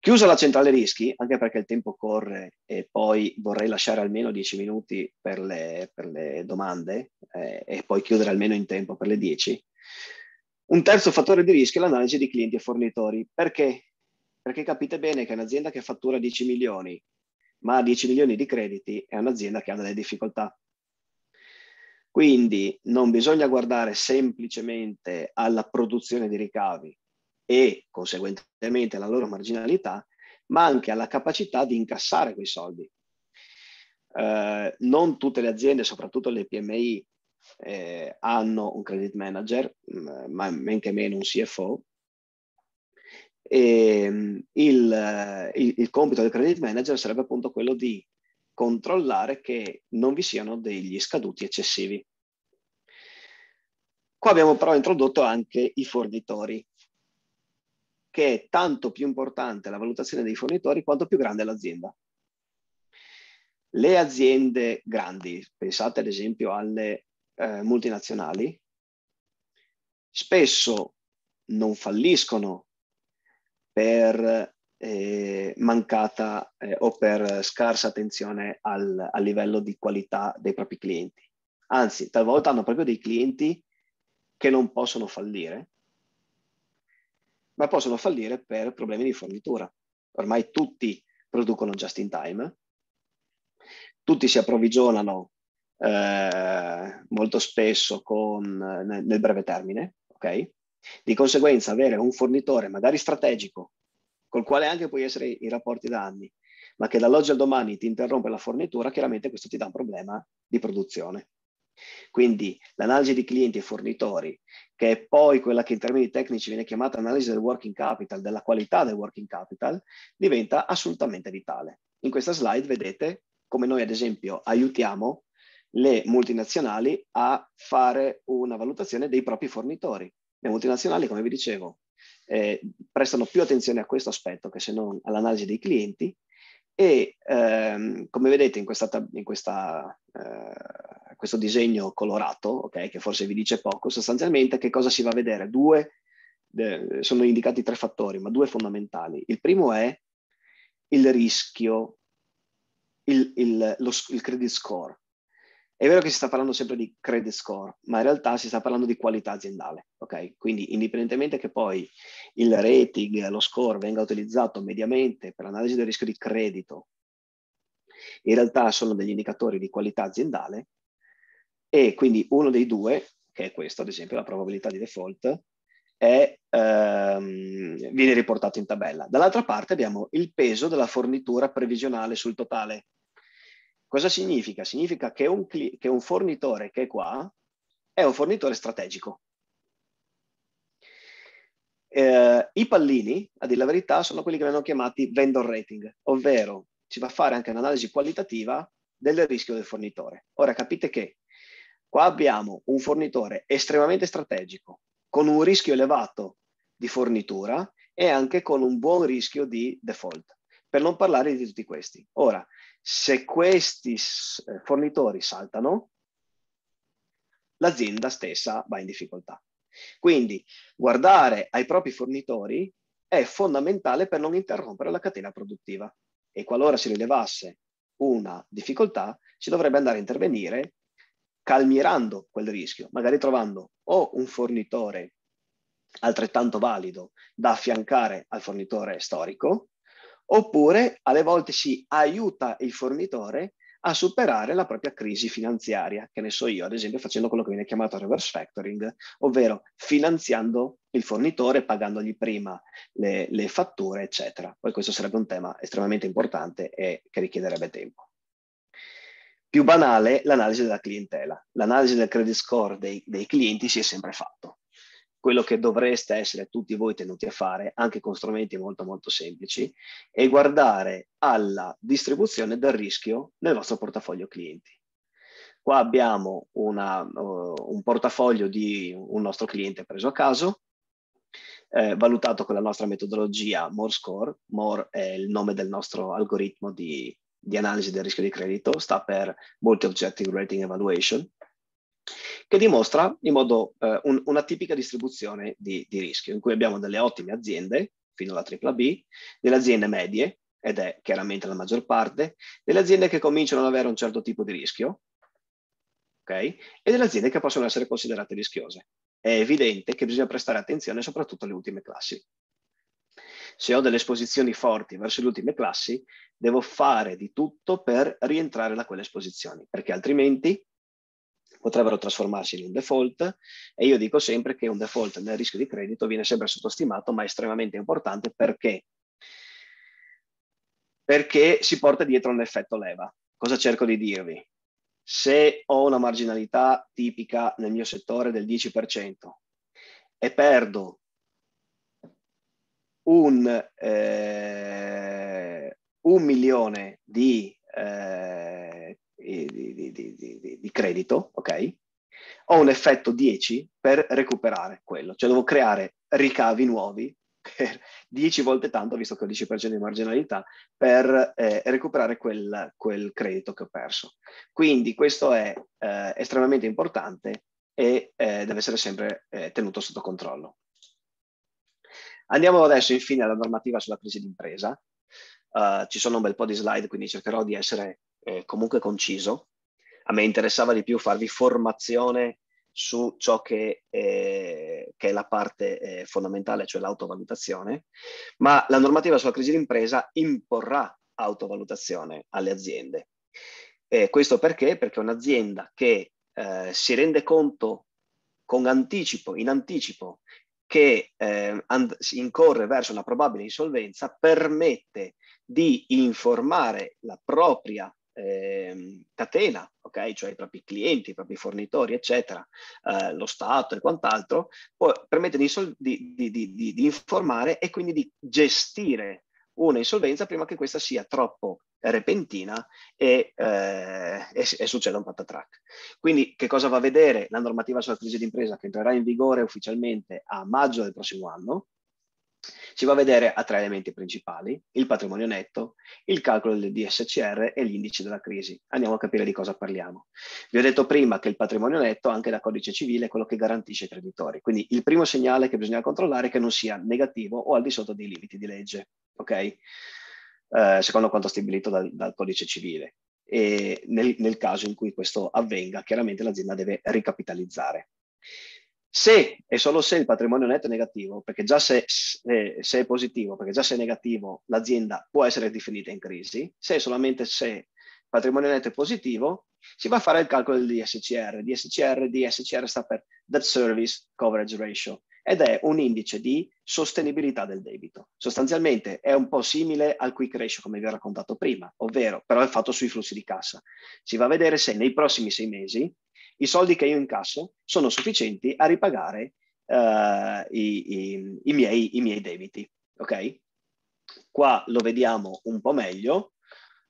Chiusa la centrale rischi, anche perché il tempo corre e poi vorrei lasciare almeno 10 minuti per le, per le domande eh, e poi chiudere almeno in tempo per le 10, un terzo fattore di rischio è l'analisi di clienti e fornitori. Perché? Perché capite bene che un'azienda che fattura 10 milioni ma 10 milioni di crediti è un'azienda che ha delle difficoltà. Quindi non bisogna guardare semplicemente alla produzione di ricavi e conseguentemente alla loro marginalità, ma anche alla capacità di incassare quei soldi. Eh, non tutte le aziende, soprattutto le PMI, eh, hanno un credit manager, ma men che meno un CFO, e, ehm, il, eh, il, il compito del credit manager sarebbe appunto quello di controllare che non vi siano degli scaduti eccessivi. Qua abbiamo però introdotto anche i fornitori, che è tanto più importante la valutazione dei fornitori quanto più grande l'azienda. Le aziende grandi, pensate ad esempio alle eh, multinazionali, spesso non falliscono per eh, mancata eh, o per scarsa attenzione al, al, livello di qualità dei propri clienti. Anzi, talvolta hanno proprio dei clienti che non possono fallire, ma possono fallire per problemi di fornitura. Ormai tutti producono just in time, tutti si approvvigionano eh, molto spesso con, eh, nel, nel breve termine, ok? Di conseguenza avere un fornitore magari strategico, col quale anche puoi essere in rapporti da anni, ma che dall'oggi al domani ti interrompe la fornitura, chiaramente questo ti dà un problema di produzione. Quindi l'analisi di clienti e fornitori, che è poi quella che in termini tecnici viene chiamata analisi del working capital, della qualità del working capital, diventa assolutamente vitale. In questa slide vedete come noi ad esempio aiutiamo le multinazionali a fare una valutazione dei propri fornitori. Le multinazionali, come vi dicevo, eh, prestano più attenzione a questo aspetto che se non all'analisi dei clienti e ehm, come vedete in, questa, in questa, eh, questo disegno colorato, okay, che forse vi dice poco, sostanzialmente che cosa si va a vedere? Due, eh, sono indicati tre fattori, ma due fondamentali. Il primo è il rischio, il, il, lo, il credit score, è vero che si sta parlando sempre di credit score, ma in realtà si sta parlando di qualità aziendale, ok? Quindi indipendentemente che poi il rating, lo score venga utilizzato mediamente per l'analisi del rischio di credito, in realtà sono degli indicatori di qualità aziendale e quindi uno dei due, che è questo ad esempio, la probabilità di default, è, ehm, viene riportato in tabella. Dall'altra parte abbiamo il peso della fornitura previsionale sul totale Cosa significa? Significa che un, che un fornitore che è qua è un fornitore strategico. Eh, I pallini, a dire la verità, sono quelli che vengono chiamati vendor rating, ovvero si va a fare anche un'analisi qualitativa del rischio del fornitore. Ora capite che qua abbiamo un fornitore estremamente strategico, con un rischio elevato di fornitura e anche con un buon rischio di default per non parlare di tutti questi. Ora, se questi eh, fornitori saltano, l'azienda stessa va in difficoltà. Quindi guardare ai propri fornitori è fondamentale per non interrompere la catena produttiva e qualora si rilevasse una difficoltà si dovrebbe andare a intervenire calmierando quel rischio, magari trovando o un fornitore altrettanto valido da affiancare al fornitore storico oppure alle volte si aiuta il fornitore a superare la propria crisi finanziaria, che ne so io, ad esempio facendo quello che viene chiamato reverse factoring, ovvero finanziando il fornitore, pagandogli prima le, le fatture, eccetera. Poi questo sarebbe un tema estremamente importante e che richiederebbe tempo. Più banale l'analisi della clientela. L'analisi del credit score dei, dei clienti si è sempre fatto quello che dovreste essere tutti voi tenuti a fare, anche con strumenti molto molto semplici, è guardare alla distribuzione del rischio nel vostro portafoglio clienti. Qua abbiamo una, uh, un portafoglio di un nostro cliente preso a caso, eh, valutato con la nostra metodologia More Score. More è il nome del nostro algoritmo di, di analisi del rischio di credito, sta per Multi Objective Rating Evaluation, che dimostra in modo eh, un, una tipica distribuzione di, di, rischio, in cui abbiamo delle ottime aziende, fino alla tripla B, delle aziende medie, ed è chiaramente la maggior parte, delle aziende che cominciano ad avere un certo tipo di rischio, okay? e delle aziende che possono essere considerate rischiose. È evidente che bisogna prestare attenzione soprattutto alle ultime classi se ho delle esposizioni forti verso le ultime classi, devo fare di tutto per rientrare da quelle esposizioni, perché altrimenti potrebbero trasformarsi in un default e io dico sempre che un default nel rischio di credito viene sempre sottostimato ma è estremamente importante perché? Perché si porta dietro un effetto leva. Cosa cerco di dirvi? Se ho una marginalità tipica nel mio settore del 10% e perdo un, eh, un milione di eh, di, di, di credito, ok? Ho un effetto 10 per recuperare quello, cioè devo creare ricavi nuovi per 10 volte tanto, visto che ho 10% di marginalità, per eh, recuperare quel, quel, credito che ho perso. Quindi questo è eh, estremamente importante e eh, deve essere sempre eh, tenuto sotto controllo. Andiamo adesso infine alla normativa sulla crisi d'impresa. Uh, ci sono un bel po' di slide, quindi cercherò di essere eh, comunque conciso. A me interessava di più farvi formazione su ciò che, eh, che è la parte eh, fondamentale, cioè l'autovalutazione, ma la normativa sulla crisi d'impresa imporrà autovalutazione alle aziende. E questo perché? Perché un'azienda che eh, si rende conto con anticipo, in anticipo, che eh, and- incorre verso una probabile insolvenza permette di informare la propria eh, catena, ok? Cioè i propri clienti, i propri fornitori, eccetera, eh, lo Stato e quant'altro, poi permette di, di, di, di, informare e quindi di gestire una insolvenza prima che questa sia troppo repentina e, eh, e, e succeda un patatrack. Quindi che cosa va a vedere la normativa sulla crisi d'impresa che entrerà in vigore ufficialmente a maggio del prossimo anno, si va a vedere a tre elementi principali, il patrimonio netto, il calcolo del DSCR e l'indice della crisi. Andiamo a capire di cosa parliamo. Vi ho detto prima che il patrimonio netto, anche da codice civile, è quello che garantisce i creditori. Quindi il primo segnale che bisogna controllare è che non sia negativo o al di sotto dei limiti di legge, ok? Eh, secondo quanto stabilito dal, dal codice civile. E nel, nel caso in cui questo avvenga, chiaramente l'azienda deve ricapitalizzare. Se e solo se il patrimonio netto è negativo, perché già se, se, se, è positivo, perché già se è negativo l'azienda può essere definita in crisi, se e solamente se il patrimonio netto è positivo, si va a fare il calcolo del DSCR. DSCR, DSCR sta per Debt Service Coverage Ratio ed è un indice di sostenibilità del debito. Sostanzialmente è un po' simile al quick ratio come vi ho raccontato prima, ovvero però è fatto sui flussi di cassa. Si va a vedere se nei prossimi sei mesi i soldi che io incasso sono sufficienti a ripagare uh, i, i, i, miei, i, miei, debiti. Ok? Qua lo vediamo un po' meglio,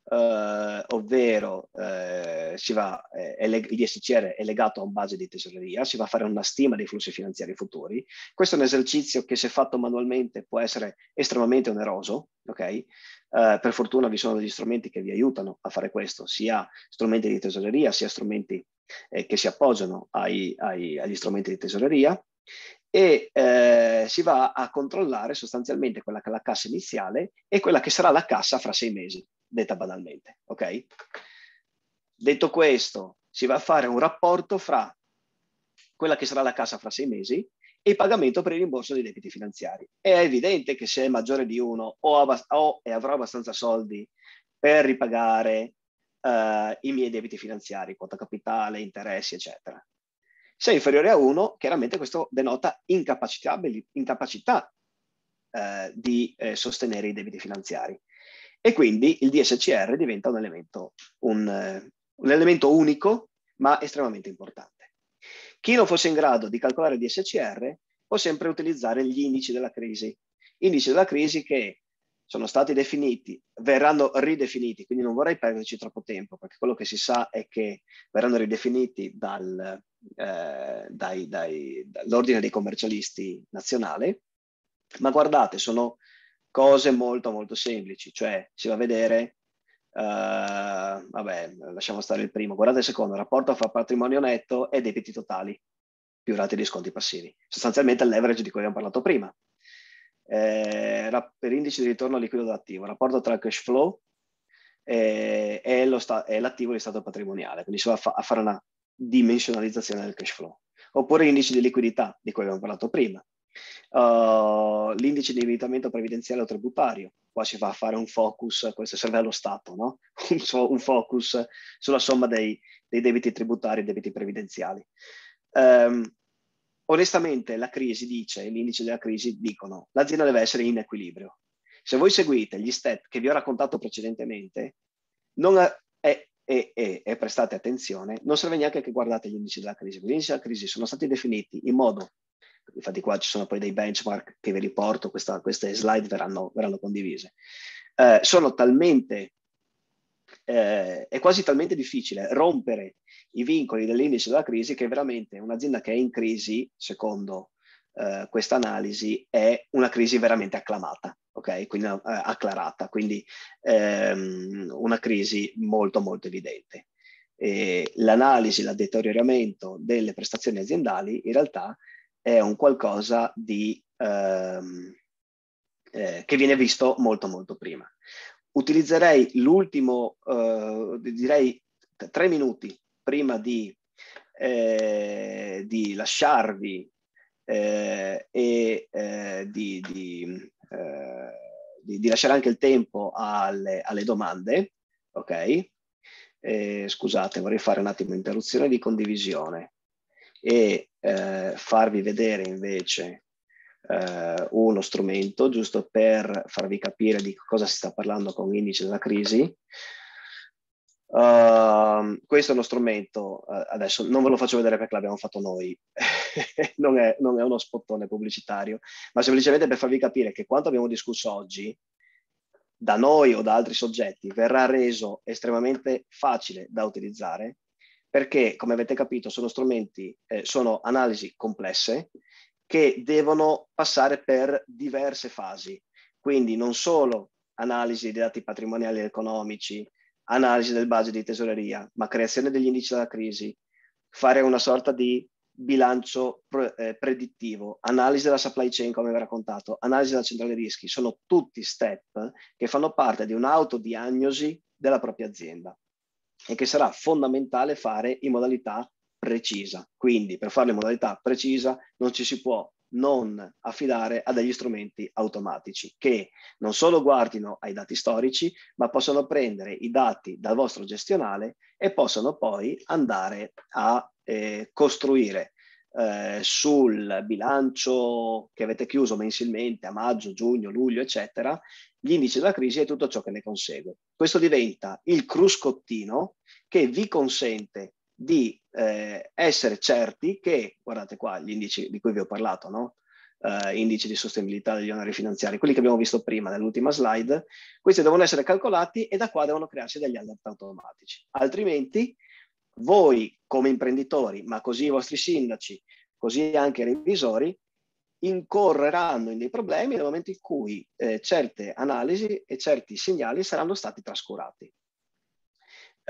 uh, ovvero uh, va, eh, leg- l'ISCR è legato a un base di tesoreria, si va a fare una stima dei flussi finanziari futuri. Questo è un esercizio che se fatto manualmente può essere estremamente oneroso, ok? Uh, per fortuna vi sono degli strumenti che vi aiutano a fare questo, sia strumenti di tesoreria, sia strumenti eh, che si appoggiano ai, ai, agli strumenti di tesoreria e eh, si va a controllare sostanzialmente quella che è la cassa iniziale e quella che sarà la cassa fra sei mesi, detta banalmente. Okay? Detto questo, si va a fare un rapporto fra quella che sarà la cassa fra sei mesi e il pagamento per il rimborso dei debiti finanziari. È evidente che se è maggiore di uno o, abbast- o avrà abbastanza soldi per ripagare eh, i miei debiti finanziari, quota capitale, interessi, eccetera. Se è inferiore a 1, chiaramente questo denota incapacità, incapacità eh, di eh, sostenere i debiti finanziari. E quindi il DSCR diventa un elemento, un, eh, un elemento unico, ma estremamente importante. Chi non fosse in grado di calcolare il DSCR può sempre utilizzare gli indici della crisi. Indici della crisi che sono stati definiti, verranno ridefiniti, quindi non vorrei perderci troppo tempo, perché quello che si sa è che verranno ridefiniti dal, eh, dai, dai, dall'ordine dei commercialisti nazionale, ma guardate, sono cose molto molto semplici, cioè si va a vedere, eh, vabbè, lasciamo stare il primo, guardate il secondo, rapporto fra patrimonio netto e debiti totali, più rate di sconti passivi, sostanzialmente il leverage di cui abbiamo parlato prima, eh, per indice di ritorno liquido d'attivo, rapporto tra cash flow eh, e, l'attivo di stato patrimoniale, quindi si va a, fa a, fare una dimensionalizzazione del cash flow. Oppure indice di liquidità, di cui abbiamo parlato prima. Uh, l'indice di invitamento previdenziale o tributario, qua si va a fare un focus, questo serve allo Stato, no? un, focus sulla somma dei, dei debiti tributari e debiti previdenziali. Um, onestamente la crisi dice, l'indice della crisi dicono, l'azienda deve essere in equilibrio. Se voi seguite gli step che vi ho raccontato precedentemente e, e, e prestate attenzione, non serve neanche che guardate gli indici della crisi. Gli indici della crisi sono stati definiti in modo, infatti qua ci sono poi dei benchmark che vi riporto, questa, queste slide verranno, verranno condivise, eh, sono talmente, eh, è quasi talmente difficile rompere i vincoli dell'indice della crisi che veramente un'azienda che è in crisi, secondo eh, questa analisi, è una crisi veramente acclamata, ok? Quindi eh, acclarata, quindi ehm, una crisi molto molto evidente. E l'analisi, il deterioramento delle prestazioni aziendali in realtà è un qualcosa di, ehm, eh, che viene visto molto molto prima. Utilizzerei l'ultimo, eh, direi tre minuti prima di, eh, di lasciarvi eh, e eh, di, di, eh, di, lasciare anche il tempo alle, alle domande, ok? Eh, scusate, vorrei fare un attimo interruzione di condivisione e eh, farvi vedere invece uno strumento giusto per farvi capire di cosa si sta parlando con l'indice della crisi. Uh, questo è uno strumento, uh, adesso non ve lo faccio vedere perché l'abbiamo fatto noi, non, è, non, è, uno spottone pubblicitario, ma semplicemente per farvi capire che quanto abbiamo discusso oggi, da noi o da altri soggetti, verrà reso estremamente facile da utilizzare perché, come avete capito, sono strumenti, eh, sono analisi complesse che devono passare per diverse fasi. Quindi non solo analisi dei dati patrimoniali e economici, analisi del budget di tesoreria, ma creazione degli indici della crisi, fare una sorta di bilancio pre- eh, predittivo, analisi della supply chain come vi ho raccontato, analisi della centrale rischi, sono tutti step che fanno parte di un'autodiagnosi della propria azienda e che sarà fondamentale fare in modalità precisa. Quindi per fare in modalità precisa non ci si può non affidare a degli strumenti automatici che non solo guardino ai dati storici, ma possano prendere i dati dal vostro gestionale e possano poi andare a eh, costruire eh, sul bilancio che avete chiuso mensilmente a maggio, giugno, luglio, eccetera, gli indici della crisi e tutto ciò che ne consegue. Questo diventa il cruscottino che vi consente di eh, essere certi che, guardate qua gli indici di cui vi ho parlato, no? eh, indici di sostenibilità degli oneri finanziari, quelli che abbiamo visto prima nell'ultima slide, questi devono essere calcolati e da qua devono crearsi degli alert automatici. Altrimenti voi come imprenditori, ma così i vostri sindaci, così anche i revisori, incorreranno in dei problemi nel momento in cui eh, certe analisi e certi segnali saranno stati trascurati.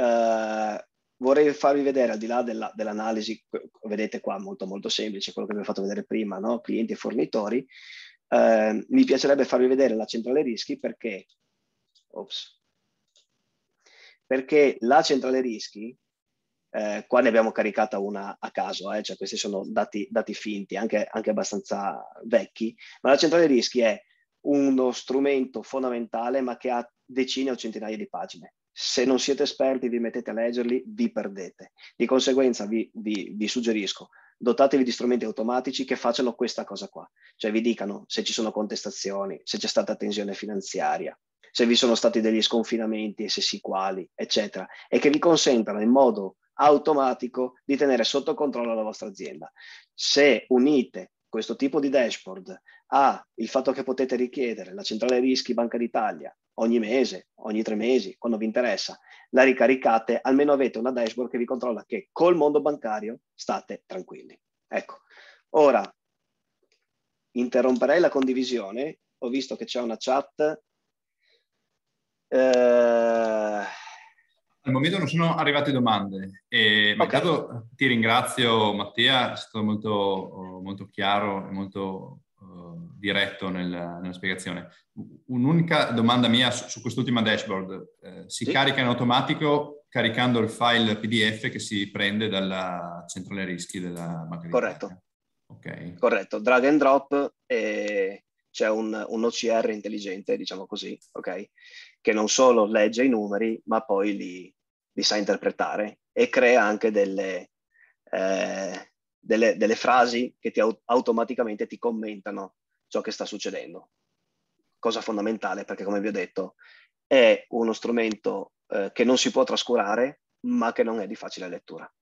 Uh, vorrei farvi vedere, al di là della, dell'analisi, vedete qua molto molto semplice, quello che vi ho fatto vedere prima, no? clienti e fornitori, eh, mi piacerebbe farvi vedere la centrale rischi perché, ops, perché la centrale rischi, eh, qua ne abbiamo caricata una a caso, eh, cioè questi sono dati, dati finti, anche, anche abbastanza vecchi, ma la centrale rischi è uno strumento fondamentale ma che ha decine o centinaia di pagine se non siete esperti vi mettete a leggerli, vi perdete. Di conseguenza vi, vi, vi suggerisco, dotatevi di strumenti automatici che facciano questa cosa qua, cioè vi dicano se ci sono contestazioni, se c'è stata tensione finanziaria, se vi sono stati degli sconfinamenti e se sì quali, eccetera, e che vi consentano in modo automatico di tenere sotto controllo la vostra azienda. Se unite questo tipo di dashboard a ah, il fatto che potete richiedere la centrale rischi Banca d'Italia ogni mese, ogni tre mesi, quando vi interessa, la ricaricate, almeno avete una dashboard che vi controlla che col mondo bancario state tranquilli. Ecco, ora interromperei la condivisione, ho visto che c'è una chat. Eh... Al momento
non sono arrivate domande, eh, ma okay. ti ringrazio Mattia, è stato molto, molto chiaro e molto Ehm, diretto nel, nella spiegazione. Un'unica domanda mia su, su quest'ultima dashboard. Eh, si sì. carica in automatico caricando il file PDF che si prende dalla centrale rischi della banca Corretto.
Okay. Corretto, drag and drop e c'è un, un, OCR intelligente, diciamo così, okay? che non solo legge i numeri, ma poi li, li sa interpretare e crea anche delle, eh, delle, delle frasi che ti aut- automaticamente ti commentano ciò che sta succedendo. Cosa fondamentale perché, come vi ho detto, è uno strumento eh, che non si può trascurare, ma che non è di facile lettura.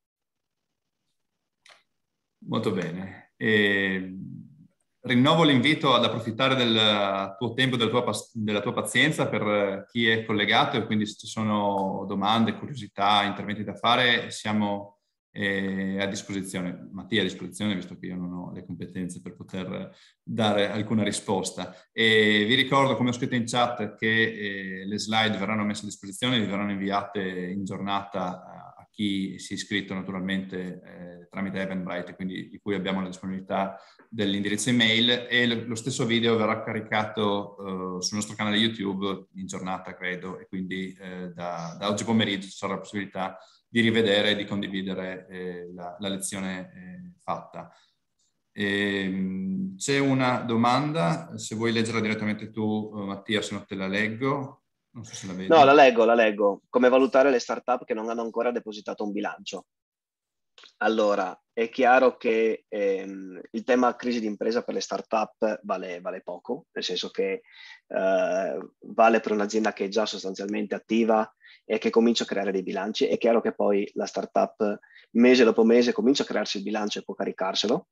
Molto bene. E rinnovo l'invito ad approfittare del tuo tempo, della tua, della tua, pazienza per chi è collegato e quindi se ci sono domande, curiosità, interventi da fare, siamo a disposizione, Mattia a disposizione, visto che io non ho le competenze per poter dare alcuna risposta. E vi ricordo, come ho scritto in chat, che eh, le slide verranno messe a disposizione vi verranno inviate in giornata a chi si è iscritto naturalmente eh, tramite Eventbrite, quindi di cui abbiamo la disponibilità dell'indirizzo email e lo stesso video verrà caricato eh, sul nostro canale YouTube in giornata, credo, e quindi eh, da, da oggi pomeriggio ci sarà la possibilità di rivedere e di condividere eh, la, la, lezione eh, fatta. E, ehm, c'è una domanda, se vuoi leggerla direttamente tu eh, Mattia, se no te la leggo. So la no, la
leggo, la leggo. Come valutare le startup che non hanno ancora depositato un bilancio? Allora, è chiaro che ehm, il tema crisi di impresa per le start-up vale, vale poco, nel senso che eh, vale per un'azienda che è già sostanzialmente attiva e che comincia a creare dei bilanci. È chiaro che poi la start-up mese dopo mese comincia a crearsi il bilancio e può caricarselo.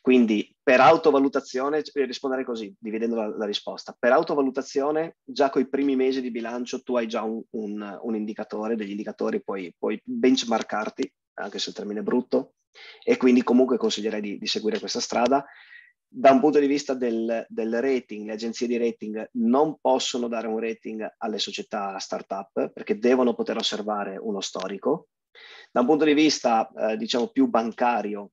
Quindi per autovalutazione, eh, rispondere così, dividendo la, la risposta, per autovalutazione già con i primi mesi di bilancio tu hai già un, un, un indicatore, degli indicatori puoi, puoi benchmarkarti, anche se il termine è brutto, e quindi comunque consiglierei di, di seguire questa strada. Da un punto di vista del, del, rating, le agenzie di rating non possono dare un rating alle società startup perché devono poter osservare uno storico. Da un punto di vista, eh, diciamo, più bancario,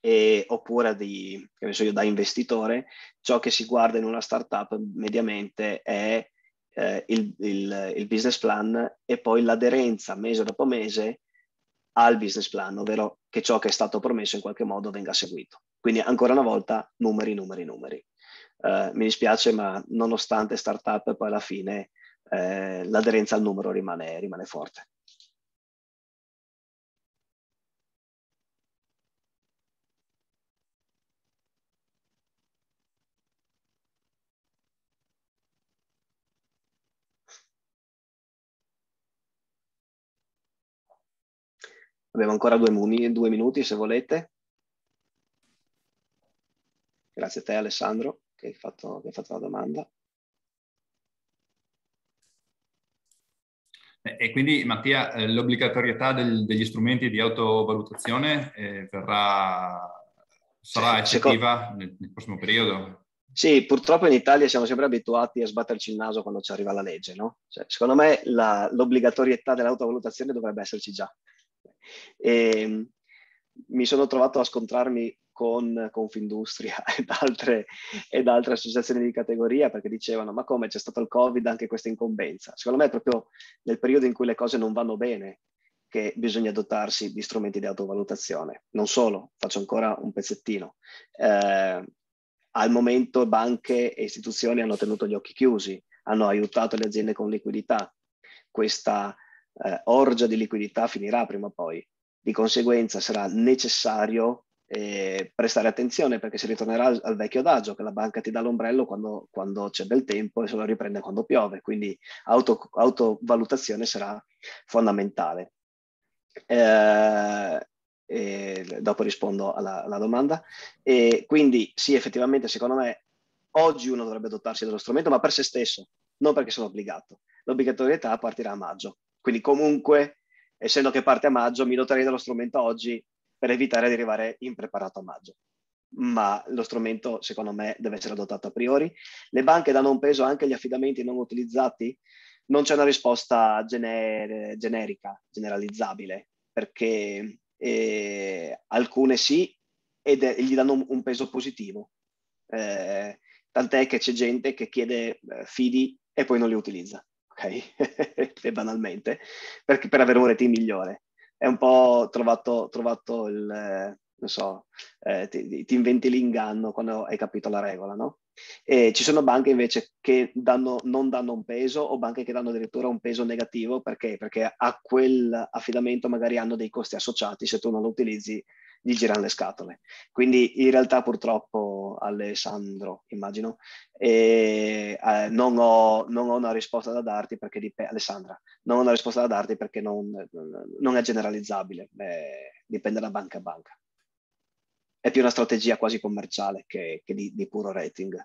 e, oppure di, so io, da investitore, ciò che si guarda in una startup mediamente è eh, il, il, il, business plan e poi l'aderenza mese dopo mese al business plan, ovvero che ciò che è stato promesso in qualche modo venga seguito. Quindi ancora una volta numeri, numeri, numeri. Eh, mi dispiace, ma nonostante startup, poi alla fine eh, l'aderenza al numero rimane, rimane forte. Abbiamo ancora due, muni, due minuti se volete. Grazie a te Alessandro che hai fatto, che hai fatto la domanda.
Eh, e quindi Mattia, eh, l'obbligatorietà del, degli strumenti di autovalutazione eh, verrà,
sarà effettiva
nel, nel, prossimo periodo?
Sì, purtroppo in Italia siamo sempre abituati a sbatterci il naso quando ci arriva la legge, no? Cioè, secondo me l'obbligatorietà dell'autovalutazione dovrebbe esserci già. E ehm, mi sono trovato a scontrarmi con Confindustria ed altre, ed altre associazioni di categoria perché dicevano ma come c'è stato il Covid anche questa incombenza? Secondo me è proprio nel periodo in cui le cose non vanno bene che bisogna dotarsi di strumenti di autovalutazione. Non solo, faccio ancora un pezzettino. Eh, al momento banche e istituzioni hanno tenuto gli occhi chiusi, hanno aiutato le aziende con liquidità. Questa eh, orgia di liquidità finirà prima o poi. Di conseguenza sarà necessario eh, prestare attenzione perché si ritornerà al, al, vecchio adagio che la banca ti dà l'ombrello quando, quando, c'è bel tempo e se lo riprende quando piove, quindi auto, autovalutazione sarà fondamentale. Eh, dopo rispondo alla, alla domanda. E quindi sì, effettivamente, secondo me oggi uno dovrebbe dotarsi dello strumento, ma per se stesso, non perché sono obbligato. L'obbligatorietà partirà a maggio, quindi comunque, essendo che parte a maggio, mi doterei dello strumento oggi per evitare di arrivare impreparato a maggio. Ma lo strumento, secondo me, deve essere adottato a priori. Le banche danno un peso anche agli affidamenti non utilizzati? Non c'è una risposta gener- generica, generalizzabile, perché eh, alcune sì ed gli danno un, un peso positivo. Eh, tant'è che c'è gente che chiede eh, fidi e poi non li utilizza ok? banalmente, per, per avere un rating migliore. È un po' trovato, trovato il, eh, non so, eh, ti, ti, inventi l'inganno quando hai capito la regola, no? E ci sono banche invece che danno, non danno un peso o banche che danno addirittura un peso negativo perché, perché a affidamento magari hanno dei costi associati, se tu non lo utilizzi gli girano le scatole. Quindi in realtà purtroppo Alessandro, immagino, e, eh, non, ho, non, ho, una risposta da darti perché dipende, Alessandra, non ho una risposta da darti perché non, non è generalizzabile, Beh, dipende da banca a banca. È più una strategia quasi commerciale che, che di, di puro rating.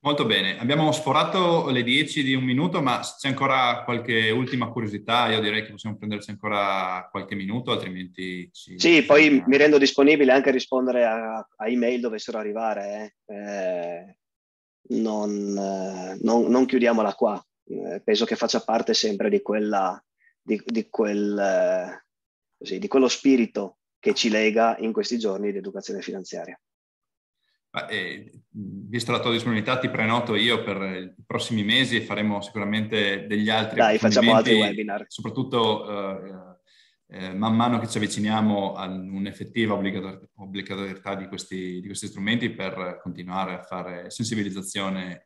Molto bene, abbiamo sforato le 10 di un minuto, ma se c'è ancora qualche ultima curiosità, io direi che possiamo prenderci ancora qualche minuto, altrimenti
ci... Sì, poi mi rendo disponibile anche a rispondere a, a email dovessero arrivare. Eh. Eh, non, eh, non, non, chiudiamola qua, eh, penso che faccia parte sempre di, quella, di, di, quel, eh, così, di quello spirito che ci lega in questi giorni di educazione finanziaria.
Eh, visto la tua disponibilità, ti prenoto io per i prossimi mesi e faremo sicuramente degli altri. Dai, facciamo altri webinar. Soprattutto eh, eh, man mano che ci avviciniamo a un'effettiva obbligatorietà di questi, di questi, strumenti per continuare a fare sensibilizzazione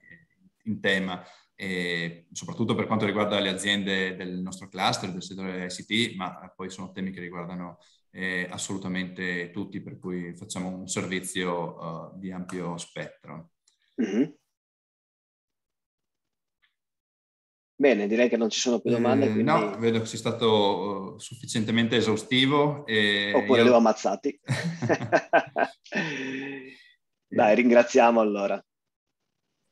in tema. E soprattutto per quanto riguarda le aziende del nostro cluster, del settore ICT, ma poi sono temi che riguardano eh, assolutamente tutti, per cui facciamo un servizio uh, di ampio spettro. Mm-hmm.
Bene, direi che non ci sono più eh, domande. quindi... No,
vedo che sei stato eh, sufficientemente esaustivo. E Oppure io... devo
ammazzati. Dai, ringraziamo allora.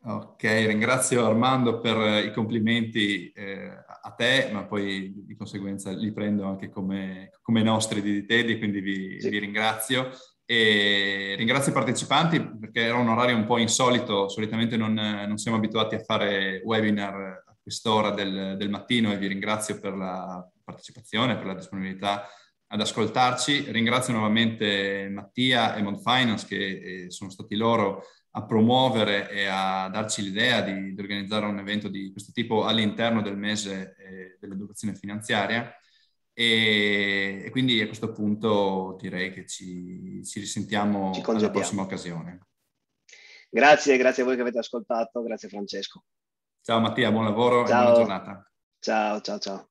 Ok, ringrazio Armando per eh, i complimenti eh, a te, ma poi di conseguenza li prendo anche come, come nostri di Teddy, quindi vi, sì. vi, ringrazio. E ringrazio i partecipanti perché era un orario un po' insolito, solitamente non, non siamo abituati a fare webinar a quest'ora del, del mattino e vi ringrazio per la partecipazione, per la disponibilità ad ascoltarci. Ringrazio nuovamente Mattia e Mond Finance che eh, sono stati loro a promuovere e a darci l'idea di, di, organizzare un evento di questo tipo all'interno del mese eh, dell'educazione finanziaria e, e, quindi a questo punto direi che ci, ci risentiamo ci alla prossima occasione.
Grazie, grazie a voi che avete ascoltato, grazie Francesco.
Ciao Mattia, buon lavoro ciao. e buona
giornata. Ciao, ciao, ciao.